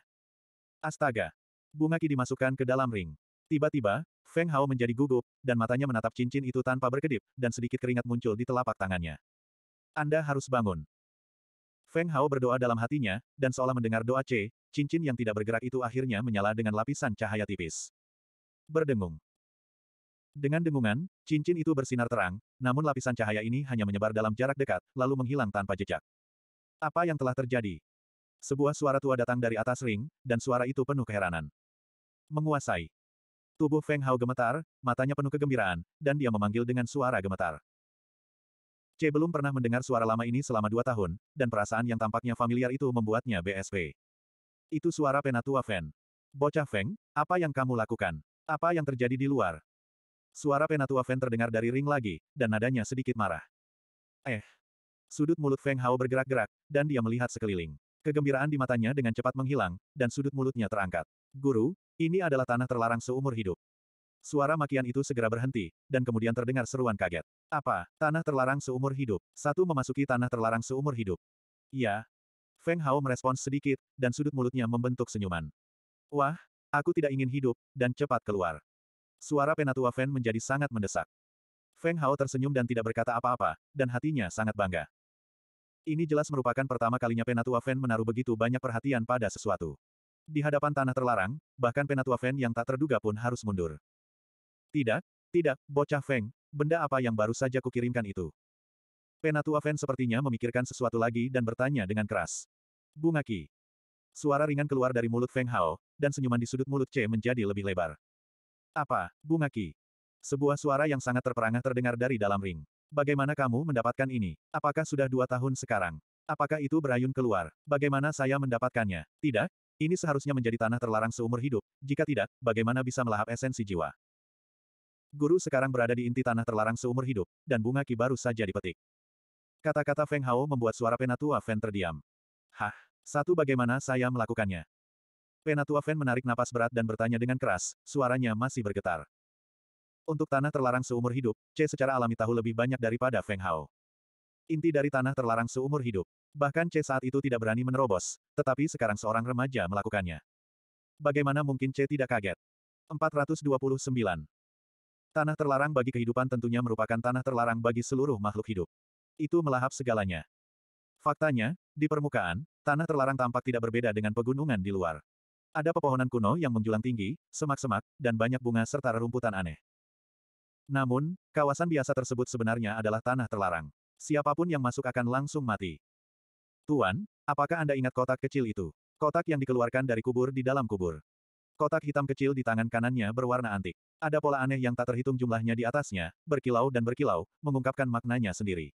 Astaga! bunga ki dimasukkan ke dalam ring. Tiba-tiba, Feng Hao menjadi gugup, dan matanya menatap cincin itu tanpa berkedip, dan sedikit keringat muncul di telapak tangannya. Anda harus bangun. Feng Hao berdoa dalam hatinya, dan seolah mendengar doa C, cincin yang tidak bergerak itu akhirnya menyala dengan lapisan cahaya tipis. Berdengung. Dengan dengungan, cincin itu bersinar terang, namun lapisan cahaya ini hanya menyebar dalam jarak dekat, lalu menghilang tanpa jejak. Apa yang telah terjadi? Sebuah suara tua datang dari atas ring, dan suara itu penuh keheranan. Menguasai. Tubuh Feng Hao gemetar, matanya penuh kegembiraan, dan dia memanggil dengan suara gemetar. C belum pernah mendengar suara lama ini selama dua tahun, dan perasaan yang tampaknya familiar itu membuatnya BSP. Itu suara penatua Feng. Bocah Feng, apa yang kamu lakukan? Apa yang terjadi di luar? Suara penatua Feng terdengar dari ring lagi, dan nadanya sedikit marah. Eh. Sudut mulut Feng Hao bergerak-gerak, dan dia melihat sekeliling. Kegembiraan di matanya dengan cepat menghilang, dan sudut mulutnya terangkat. Guru, ini adalah tanah terlarang seumur hidup. Suara makian itu segera berhenti, dan kemudian terdengar seruan kaget. Apa, tanah terlarang seumur hidup? Satu memasuki tanah terlarang seumur hidup. Ya. Feng Hao merespons sedikit, dan sudut mulutnya membentuk senyuman. Wah, aku tidak ingin hidup, dan cepat keluar. Suara penatua Feng menjadi sangat mendesak. Feng Hao tersenyum dan tidak berkata apa-apa, dan hatinya sangat bangga. Ini jelas merupakan pertama kalinya penatua Feng menaruh begitu banyak perhatian pada sesuatu. Di hadapan tanah terlarang, bahkan Penatua Feng yang tak terduga pun harus mundur. Tidak, tidak, bocah Feng, benda apa yang baru saja kukirimkan itu? Penatua Feng sepertinya memikirkan sesuatu lagi dan bertanya dengan keras. Bunga Ki. Suara ringan keluar dari mulut Feng Hao, dan senyuman di sudut mulut C menjadi lebih lebar. Apa, Bunga Ki? Sebuah suara yang sangat terperangah terdengar dari dalam ring. Bagaimana kamu mendapatkan ini? Apakah sudah dua tahun sekarang? Apakah itu berayun keluar? Bagaimana saya mendapatkannya? Tidak, ini seharusnya menjadi tanah terlarang seumur hidup, jika tidak, bagaimana bisa melahap esensi jiwa? Guru sekarang berada di inti tanah terlarang seumur hidup, dan bunga ki baru saja dipetik. Kata-kata Feng Hao membuat suara Penatua Fen terdiam. Hah, satu bagaimana saya melakukannya? Penatua Fen menarik napas berat dan bertanya dengan keras, suaranya masih bergetar. Untuk tanah terlarang seumur hidup, C secara alami tahu lebih banyak daripada Feng Hao inti dari tanah terlarang seumur hidup. Bahkan C saat itu tidak berani menerobos, tetapi sekarang seorang remaja melakukannya. Bagaimana mungkin C tidak kaget? 429. Tanah terlarang bagi kehidupan tentunya merupakan tanah terlarang bagi seluruh makhluk hidup. Itu melahap segalanya. Faktanya, di permukaan, tanah terlarang tampak tidak berbeda dengan pegunungan di luar. Ada pepohonan kuno yang menjulang tinggi, semak-semak, dan banyak bunga serta rerumputan aneh. Namun, kawasan biasa tersebut sebenarnya adalah tanah terlarang. Siapapun yang masuk akan langsung mati. Tuan, apakah Anda ingat kotak kecil itu? Kotak yang dikeluarkan dari kubur di dalam kubur. Kotak hitam kecil di tangan kanannya berwarna antik. Ada pola aneh yang tak terhitung jumlahnya di atasnya, berkilau dan berkilau, mengungkapkan maknanya sendiri.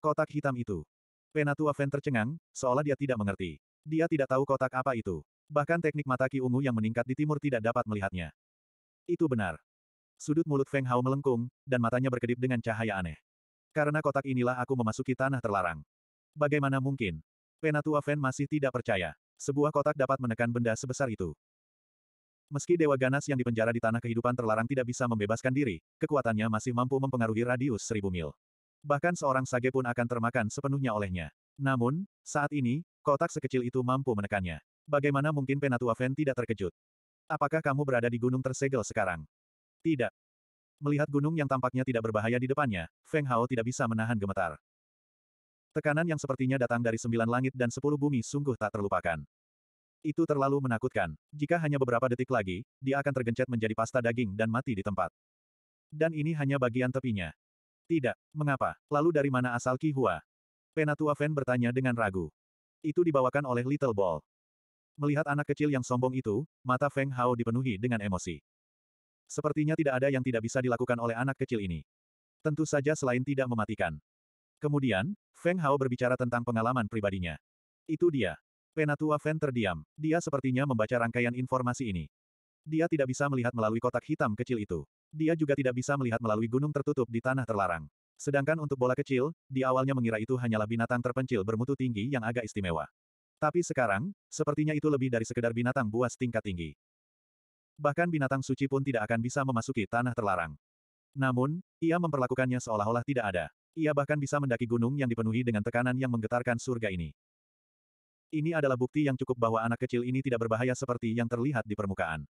Kotak hitam itu. Penatua Fen tercengang, seolah dia tidak mengerti. Dia tidak tahu kotak apa itu. Bahkan teknik mataki Ungu yang meningkat di timur tidak dapat melihatnya. Itu benar. Sudut mulut Feng Hao melengkung, dan matanya berkedip dengan cahaya aneh. Karena kotak inilah aku memasuki tanah terlarang. Bagaimana mungkin? Penatua Fen masih tidak percaya. Sebuah kotak dapat menekan benda sebesar itu. Meski Dewa Ganas yang dipenjara di tanah kehidupan terlarang tidak bisa membebaskan diri, kekuatannya masih mampu mempengaruhi radius seribu mil. Bahkan seorang sage pun akan termakan sepenuhnya olehnya. Namun, saat ini, kotak sekecil itu mampu menekannya. Bagaimana mungkin Penatua Fen tidak terkejut? Apakah kamu berada di gunung tersegel sekarang? Tidak, Melihat gunung yang tampaknya tidak berbahaya di depannya, Feng Hao tidak bisa menahan gemetar. Tekanan yang sepertinya datang dari sembilan langit dan sepuluh bumi sungguh tak terlupakan. Itu terlalu menakutkan. Jika hanya beberapa detik lagi, dia akan tergencet menjadi pasta daging dan mati di tempat. Dan ini hanya bagian tepinya. Tidak, mengapa? Lalu dari mana asal Ki Hua? Penatua Feng bertanya dengan ragu. Itu dibawakan oleh Little Ball. Melihat anak kecil yang sombong itu, mata Feng Hao dipenuhi dengan emosi. Sepertinya tidak ada yang tidak bisa dilakukan oleh anak kecil ini. Tentu saja selain tidak mematikan. Kemudian, Feng Hao berbicara tentang pengalaman pribadinya. Itu dia. Penatua Feng terdiam. Dia sepertinya membaca rangkaian informasi ini. Dia tidak bisa melihat melalui kotak hitam kecil itu. Dia juga tidak bisa melihat melalui gunung tertutup di tanah terlarang. Sedangkan untuk bola kecil, di awalnya mengira itu hanyalah binatang terpencil bermutu tinggi yang agak istimewa. Tapi sekarang, sepertinya itu lebih dari sekedar binatang buas tingkat tinggi. Bahkan binatang suci pun tidak akan bisa memasuki tanah terlarang. Namun, ia memperlakukannya seolah-olah tidak ada. Ia bahkan bisa mendaki gunung yang dipenuhi dengan tekanan yang menggetarkan surga ini. Ini adalah bukti yang cukup bahwa anak kecil ini tidak berbahaya seperti yang terlihat di permukaan.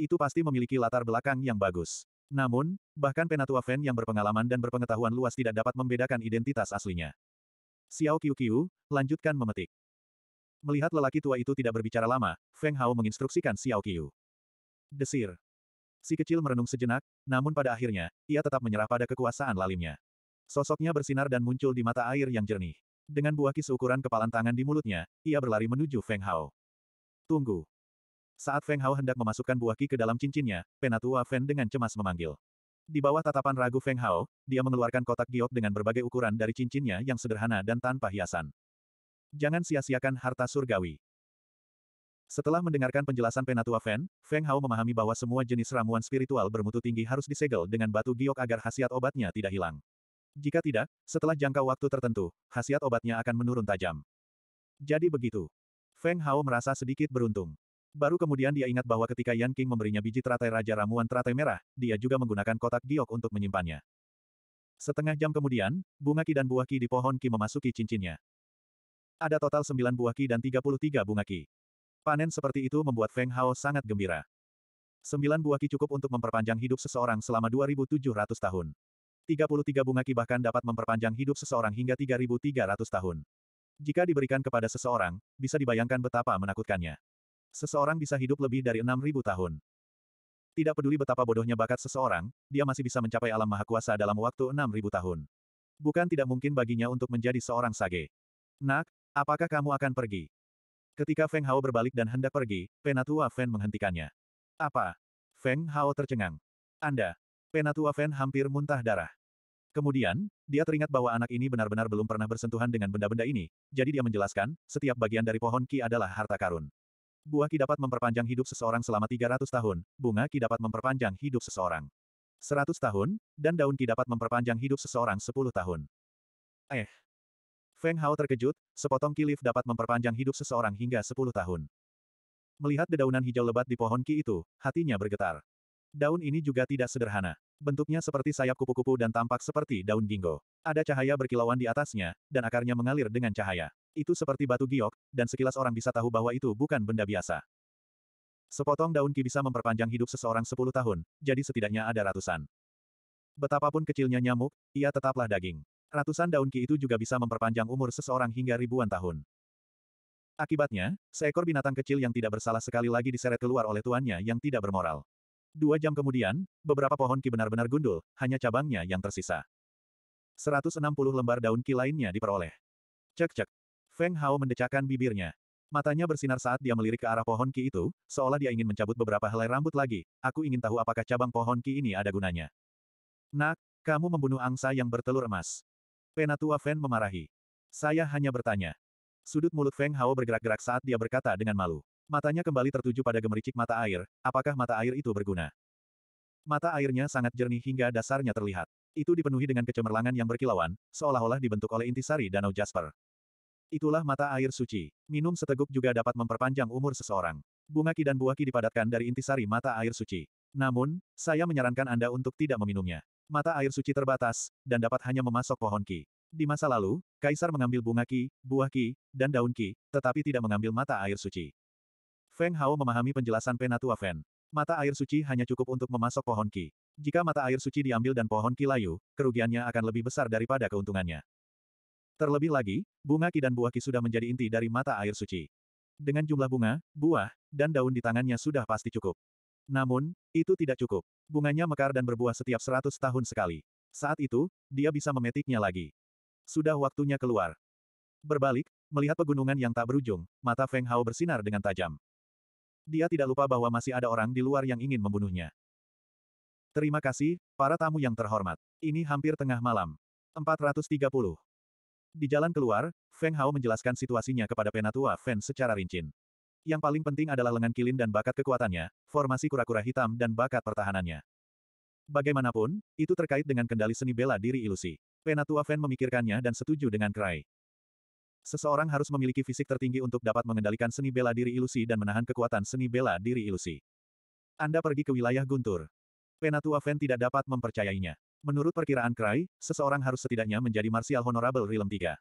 Itu pasti memiliki latar belakang yang bagus. Namun, bahkan Penatua Fan yang berpengalaman dan berpengetahuan luas tidak dapat membedakan identitas aslinya. Xiao Qiu lanjutkan memetik. Melihat lelaki tua itu tidak berbicara lama, Feng Hao menginstruksikan Xiao Qiu. Desir. Si kecil merenung sejenak, namun pada akhirnya, ia tetap menyerah pada kekuasaan lalimnya. Sosoknya bersinar dan muncul di mata air yang jernih. Dengan buah kis ukuran kepalan tangan di mulutnya, ia berlari menuju Feng Hao. Tunggu. Saat Feng Hao hendak memasukkan buah ki ke dalam cincinnya, Penatua Fen dengan cemas memanggil. Di bawah tatapan ragu Feng Hao, dia mengeluarkan kotak giok dengan berbagai ukuran dari cincinnya yang sederhana dan tanpa hiasan. Jangan sia-siakan harta surgawi. Setelah mendengarkan penjelasan Penatua Feng, Feng Hao memahami bahwa semua jenis ramuan spiritual bermutu tinggi harus disegel dengan batu giok agar khasiat obatnya tidak hilang. Jika tidak, setelah jangka waktu tertentu, khasiat obatnya akan menurun tajam. Jadi begitu. Feng Hao merasa sedikit beruntung. Baru kemudian dia ingat bahwa ketika Yan King memberinya biji teratai Raja Ramuan Teratai Merah, dia juga menggunakan kotak giok untuk menyimpannya. Setengah jam kemudian, bunga ki dan buah ki di pohon ki memasuki cincinnya. Ada total sembilan buah ki dan tiga puluh tiga bunga ki. Panen seperti itu membuat Feng Hao sangat gembira. Sembilan buah ki cukup untuk memperpanjang hidup seseorang selama 2.700 tahun. 33 bunga ki bahkan dapat memperpanjang hidup seseorang hingga 3.300 tahun. Jika diberikan kepada seseorang, bisa dibayangkan betapa menakutkannya. Seseorang bisa hidup lebih dari 6.000 tahun. Tidak peduli betapa bodohnya bakat seseorang, dia masih bisa mencapai alam maha kuasa dalam waktu 6.000 tahun. Bukan tidak mungkin baginya untuk menjadi seorang sage. Nak, apakah kamu akan pergi? Ketika Feng Hao berbalik dan hendak pergi, Penatua Feng menghentikannya. Apa? Feng Hao tercengang. Anda. Penatua Feng hampir muntah darah. Kemudian, dia teringat bahwa anak ini benar-benar belum pernah bersentuhan dengan benda-benda ini, jadi dia menjelaskan, setiap bagian dari pohon ki adalah harta karun. Buah ki dapat memperpanjang hidup seseorang selama 300 tahun, bunga ki dapat memperpanjang hidup seseorang 100 tahun, dan daun ki dapat memperpanjang hidup seseorang 10 tahun. Eh, Feng Hao terkejut, sepotong kilif dapat memperpanjang hidup seseorang hingga 10 tahun. Melihat dedaunan hijau lebat di pohon ki itu, hatinya bergetar. Daun ini juga tidak sederhana. Bentuknya seperti sayap kupu-kupu dan tampak seperti daun ginggo. Ada cahaya berkilauan di atasnya, dan akarnya mengalir dengan cahaya. Itu seperti batu giok, dan sekilas orang bisa tahu bahwa itu bukan benda biasa. Sepotong daun ki bisa memperpanjang hidup seseorang 10 tahun, jadi setidaknya ada ratusan. Betapapun kecilnya nyamuk, ia tetaplah daging. Ratusan daun ki itu juga bisa memperpanjang umur seseorang hingga ribuan tahun. Akibatnya, seekor binatang kecil yang tidak bersalah sekali lagi diseret keluar oleh tuannya yang tidak bermoral. Dua jam kemudian, beberapa pohon ki benar-benar gundul, hanya cabangnya yang tersisa. 160 lembar daun ki lainnya diperoleh. Cek-cek. Feng Hao mendecakkan bibirnya. Matanya bersinar saat dia melirik ke arah pohon ki itu, seolah dia ingin mencabut beberapa helai rambut lagi. Aku ingin tahu apakah cabang pohon ki ini ada gunanya. Nak, kamu membunuh angsa yang bertelur emas. Penatua Feng memarahi. Saya hanya bertanya. Sudut mulut Feng Hao bergerak-gerak saat dia berkata dengan malu. Matanya kembali tertuju pada gemericik mata air, apakah mata air itu berguna? Mata airnya sangat jernih hingga dasarnya terlihat. Itu dipenuhi dengan kecemerlangan yang berkilauan, seolah-olah dibentuk oleh intisari danau Jasper. Itulah mata air suci. Minum seteguk juga dapat memperpanjang umur seseorang. Bunga ki dan buah ki dipadatkan dari intisari mata air suci. Namun, saya menyarankan Anda untuk tidak meminumnya. Mata air suci terbatas, dan dapat hanya memasok pohon ki. Di masa lalu, kaisar mengambil bunga ki, buah ki, dan daun ki, tetapi tidak mengambil mata air suci. Feng Hao memahami penjelasan Penatua Fen. Mata air suci hanya cukup untuk memasok pohon ki. Jika mata air suci diambil dan pohon ki layu, kerugiannya akan lebih besar daripada keuntungannya. Terlebih lagi, bunga ki dan buah ki sudah menjadi inti dari mata air suci. Dengan jumlah bunga, buah, dan daun di tangannya sudah pasti cukup. Namun, itu tidak cukup. Bunganya mekar dan berbuah setiap seratus tahun sekali. Saat itu, dia bisa memetiknya lagi. Sudah waktunya keluar. Berbalik, melihat pegunungan yang tak berujung, mata Feng Hao bersinar dengan tajam. Dia tidak lupa bahwa masih ada orang di luar yang ingin membunuhnya. Terima kasih, para tamu yang terhormat. Ini hampir tengah malam. 430. Di jalan keluar, Feng Hao menjelaskan situasinya kepada penatua Fen secara rincin. Yang paling penting adalah lengan Kilin dan bakat kekuatannya, formasi kura-kura hitam dan bakat pertahanannya. Bagaimanapun, itu terkait dengan kendali seni bela diri ilusi. Penatua Feng memikirkannya dan setuju dengan Krai. Seseorang harus memiliki fisik tertinggi untuk dapat mengendalikan seni bela diri ilusi dan menahan kekuatan seni bela diri ilusi. Anda pergi ke wilayah Guntur. Penatua Feng tidak dapat mempercayainya. Menurut perkiraan Krai, seseorang harus setidaknya menjadi Martial Honorable Realm 3.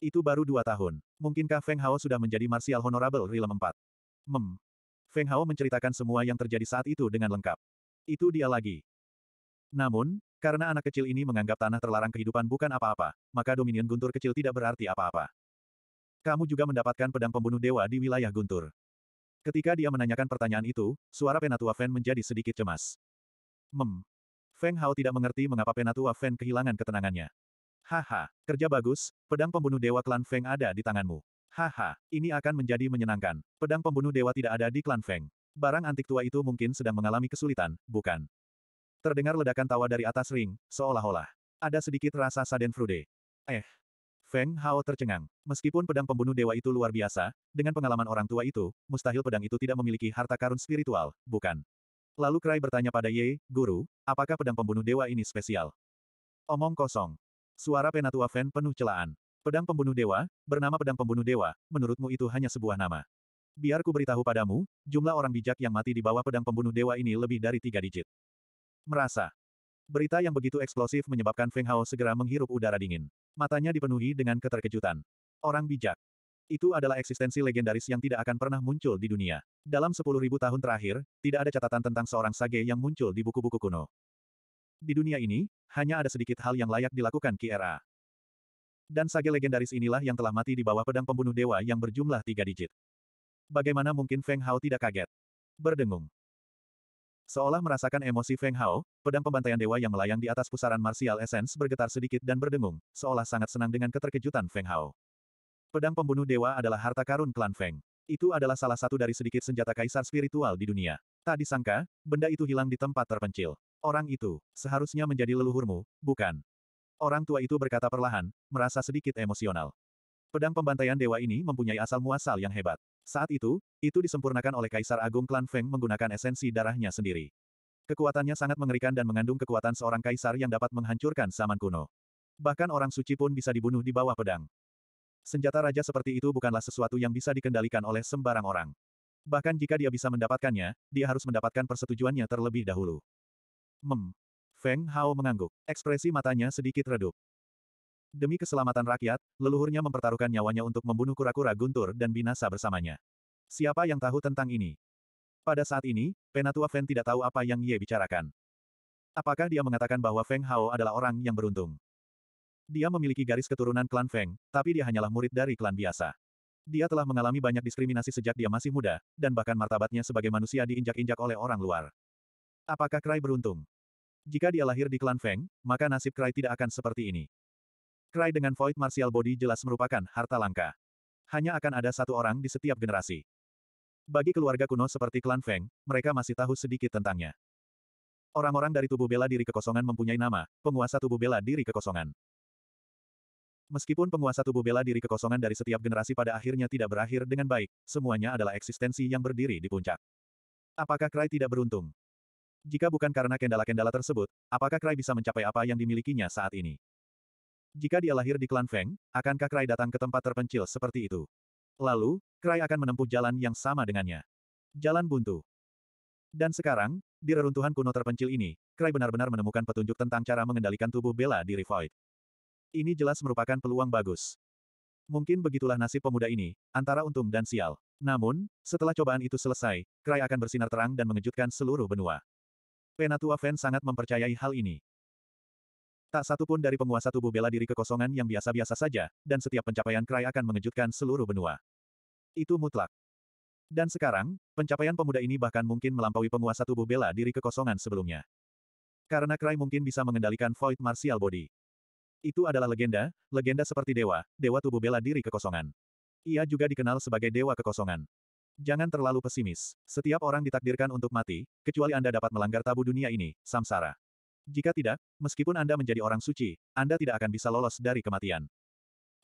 Itu baru dua tahun. Mungkinkah Feng Hao sudah menjadi Martial Honorable Realm 4? Mem. Feng Hao menceritakan semua yang terjadi saat itu dengan lengkap. Itu dia lagi. Namun, karena anak kecil ini menganggap tanah terlarang kehidupan bukan apa-apa, maka dominion guntur kecil tidak berarti apa-apa. Kamu juga mendapatkan pedang pembunuh dewa di wilayah guntur. Ketika dia menanyakan pertanyaan itu, suara Penatua Fen menjadi sedikit cemas. Mem. Feng Hao tidak mengerti mengapa Penatua Fen kehilangan ketenangannya. Haha, kerja bagus, pedang pembunuh dewa klan Feng ada di tanganmu. Haha, ini akan menjadi menyenangkan. Pedang pembunuh dewa tidak ada di klan Feng. Barang antik tua itu mungkin sedang mengalami kesulitan, bukan? Terdengar ledakan tawa dari atas ring, seolah-olah. Ada sedikit rasa saden frude. Eh. Feng Hao tercengang. Meskipun pedang pembunuh dewa itu luar biasa, dengan pengalaman orang tua itu, mustahil pedang itu tidak memiliki harta karun spiritual, bukan? Lalu Krai bertanya pada Ye, Guru, apakah pedang pembunuh dewa ini spesial? Omong kosong. Suara penatua Feng penuh celaan. Pedang pembunuh dewa, bernama pedang pembunuh dewa, menurutmu itu hanya sebuah nama. Biar ku beritahu padamu, jumlah orang bijak yang mati di bawah pedang pembunuh dewa ini lebih dari tiga digit. Merasa. Berita yang begitu eksplosif menyebabkan Feng Hao segera menghirup udara dingin. Matanya dipenuhi dengan keterkejutan. Orang bijak. Itu adalah eksistensi legendaris yang tidak akan pernah muncul di dunia. Dalam sepuluh ribu tahun terakhir, tidak ada catatan tentang seorang sage yang muncul di buku-buku kuno. Di dunia ini, hanya ada sedikit hal yang layak dilakukan Ki Era. Dan sage legendaris inilah yang telah mati di bawah pedang pembunuh dewa yang berjumlah tiga digit. Bagaimana mungkin Feng Hao tidak kaget? Berdengung. Seolah merasakan emosi Feng Hao, pedang pembantaian dewa yang melayang di atas pusaran martial essence bergetar sedikit dan berdengung, seolah sangat senang dengan keterkejutan Feng Hao. Pedang pembunuh dewa adalah harta karun klan Feng. Itu adalah salah satu dari sedikit senjata kaisar spiritual di dunia. Tak disangka, benda itu hilang di tempat terpencil. Orang itu, seharusnya menjadi leluhurmu, bukan? Orang tua itu berkata perlahan, merasa sedikit emosional. Pedang pembantaian dewa ini mempunyai asal muasal yang hebat. Saat itu, itu disempurnakan oleh Kaisar Agung Klan Feng menggunakan esensi darahnya sendiri. Kekuatannya sangat mengerikan dan mengandung kekuatan seorang kaisar yang dapat menghancurkan zaman kuno. Bahkan orang suci pun bisa dibunuh di bawah pedang. Senjata raja seperti itu bukanlah sesuatu yang bisa dikendalikan oleh sembarang orang. Bahkan jika dia bisa mendapatkannya, dia harus mendapatkan persetujuannya terlebih dahulu. Mem, Feng Hao mengangguk. Ekspresi matanya sedikit redup. Demi keselamatan rakyat, leluhurnya mempertaruhkan nyawanya untuk membunuh kura-kura guntur dan binasa bersamanya. Siapa yang tahu tentang ini? Pada saat ini, Penatua Feng tidak tahu apa yang Ye bicarakan. Apakah dia mengatakan bahwa Feng Hao adalah orang yang beruntung? Dia memiliki garis keturunan klan Feng, tapi dia hanyalah murid dari klan biasa. Dia telah mengalami banyak diskriminasi sejak dia masih muda, dan bahkan martabatnya sebagai manusia diinjak-injak oleh orang luar. Apakah Krai beruntung? Jika dia lahir di klan Feng, maka nasib Krai tidak akan seperti ini. Krai dengan Void Martial Body jelas merupakan harta langka. Hanya akan ada satu orang di setiap generasi. Bagi keluarga kuno seperti klan Feng, mereka masih tahu sedikit tentangnya. Orang-orang dari tubuh bela diri kekosongan mempunyai nama, penguasa tubuh bela diri kekosongan. Meskipun penguasa tubuh bela diri kekosongan dari setiap generasi pada akhirnya tidak berakhir dengan baik, semuanya adalah eksistensi yang berdiri di puncak. Apakah Krai tidak beruntung? Jika bukan karena kendala-kendala tersebut, apakah Krai bisa mencapai apa yang dimilikinya saat ini? Jika dia lahir di klan Feng, akankah Krai datang ke tempat terpencil seperti itu? Lalu, Krai akan menempuh jalan yang sama dengannya. Jalan buntu. Dan sekarang, di reruntuhan kuno terpencil ini, Krai benar-benar menemukan petunjuk tentang cara mengendalikan tubuh bela diri Void. Ini jelas merupakan peluang bagus. Mungkin begitulah nasib pemuda ini, antara untung dan sial. Namun, setelah cobaan itu selesai, Krai akan bersinar terang dan mengejutkan seluruh benua. Penatua Fan sangat mempercayai hal ini. Tak satu pun dari penguasa tubuh bela diri kekosongan yang biasa-biasa saja, dan setiap pencapaian Krai akan mengejutkan seluruh benua. Itu mutlak. Dan sekarang, pencapaian pemuda ini bahkan mungkin melampaui penguasa tubuh bela diri kekosongan sebelumnya. Karena Krai mungkin bisa mengendalikan Void Martial Body. Itu adalah legenda, legenda seperti dewa, dewa tubuh bela diri kekosongan. Ia juga dikenal sebagai dewa kekosongan. Jangan terlalu pesimis. Setiap orang ditakdirkan untuk mati, kecuali Anda dapat melanggar tabu dunia ini, samsara. Jika tidak, meskipun Anda menjadi orang suci, Anda tidak akan bisa lolos dari kematian.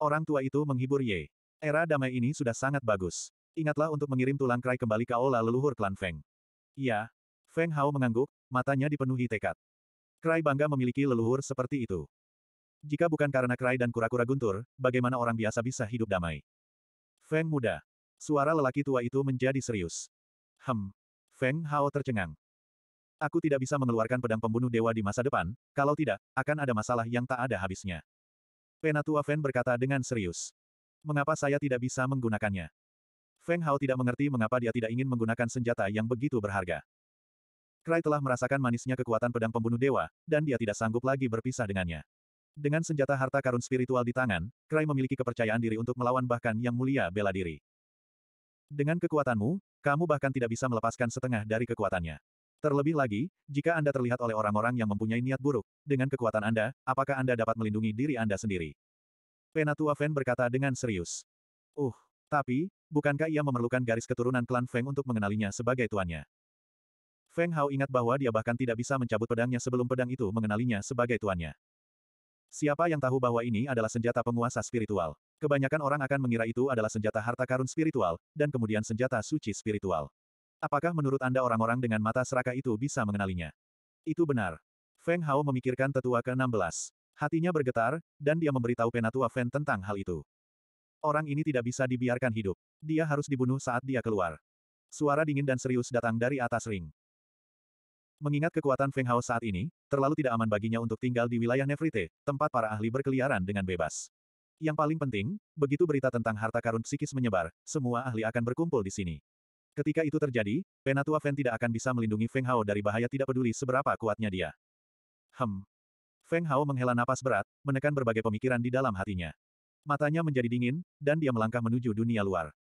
Orang tua itu menghibur Ye. Era damai ini sudah sangat bagus. Ingatlah untuk mengirim tulang krai kembali ke aula leluhur klan Feng. Ya. Feng Hao mengangguk, matanya dipenuhi tekad. Krai bangga memiliki leluhur seperti itu. Jika bukan karena krai dan kura-kura guntur, bagaimana orang biasa bisa hidup damai? Feng muda, Suara lelaki tua itu menjadi serius. Hem. Feng Hao tercengang. Aku tidak bisa mengeluarkan pedang pembunuh dewa di masa depan, kalau tidak, akan ada masalah yang tak ada habisnya. Penatua Feng berkata dengan serius. Mengapa saya tidak bisa menggunakannya? Feng Hao tidak mengerti mengapa dia tidak ingin menggunakan senjata yang begitu berharga. Krai telah merasakan manisnya kekuatan pedang pembunuh dewa, dan dia tidak sanggup lagi berpisah dengannya. Dengan senjata harta karun spiritual di tangan, Krai memiliki kepercayaan diri untuk melawan bahkan yang mulia bela diri. Dengan kekuatanmu, kamu bahkan tidak bisa melepaskan setengah dari kekuatannya. Terlebih lagi, jika Anda terlihat oleh orang-orang yang mempunyai niat buruk, dengan kekuatan Anda, apakah Anda dapat melindungi diri Anda sendiri? Penatua Feng berkata dengan serius. Uh, tapi, bukankah ia memerlukan garis keturunan klan Feng untuk mengenalinya sebagai tuannya? Feng Hao ingat bahwa dia bahkan tidak bisa mencabut pedangnya sebelum pedang itu mengenalinya sebagai tuannya. Siapa yang tahu bahwa ini adalah senjata penguasa spiritual? Kebanyakan orang akan mengira itu adalah senjata harta karun spiritual, dan kemudian senjata suci spiritual. Apakah menurut Anda orang-orang dengan mata seraka itu bisa mengenalinya? Itu benar. Feng Hao memikirkan tetua ke-16. Hatinya bergetar, dan dia memberitahu Penatua Feng tentang hal itu. Orang ini tidak bisa dibiarkan hidup. Dia harus dibunuh saat dia keluar. Suara dingin dan serius datang dari atas ring. Mengingat kekuatan Feng Hao saat ini, terlalu tidak aman baginya untuk tinggal di wilayah Nefrite, tempat para ahli berkeliaran dengan bebas. Yang paling penting, begitu berita tentang harta karun psikis menyebar, semua ahli akan berkumpul di sini. Ketika itu terjadi, Penatua Feng tidak akan bisa melindungi Feng Hao dari bahaya tidak peduli seberapa kuatnya dia. Hem. Feng Hao menghela napas berat, menekan berbagai pemikiran di dalam hatinya. Matanya menjadi dingin, dan dia melangkah menuju dunia luar.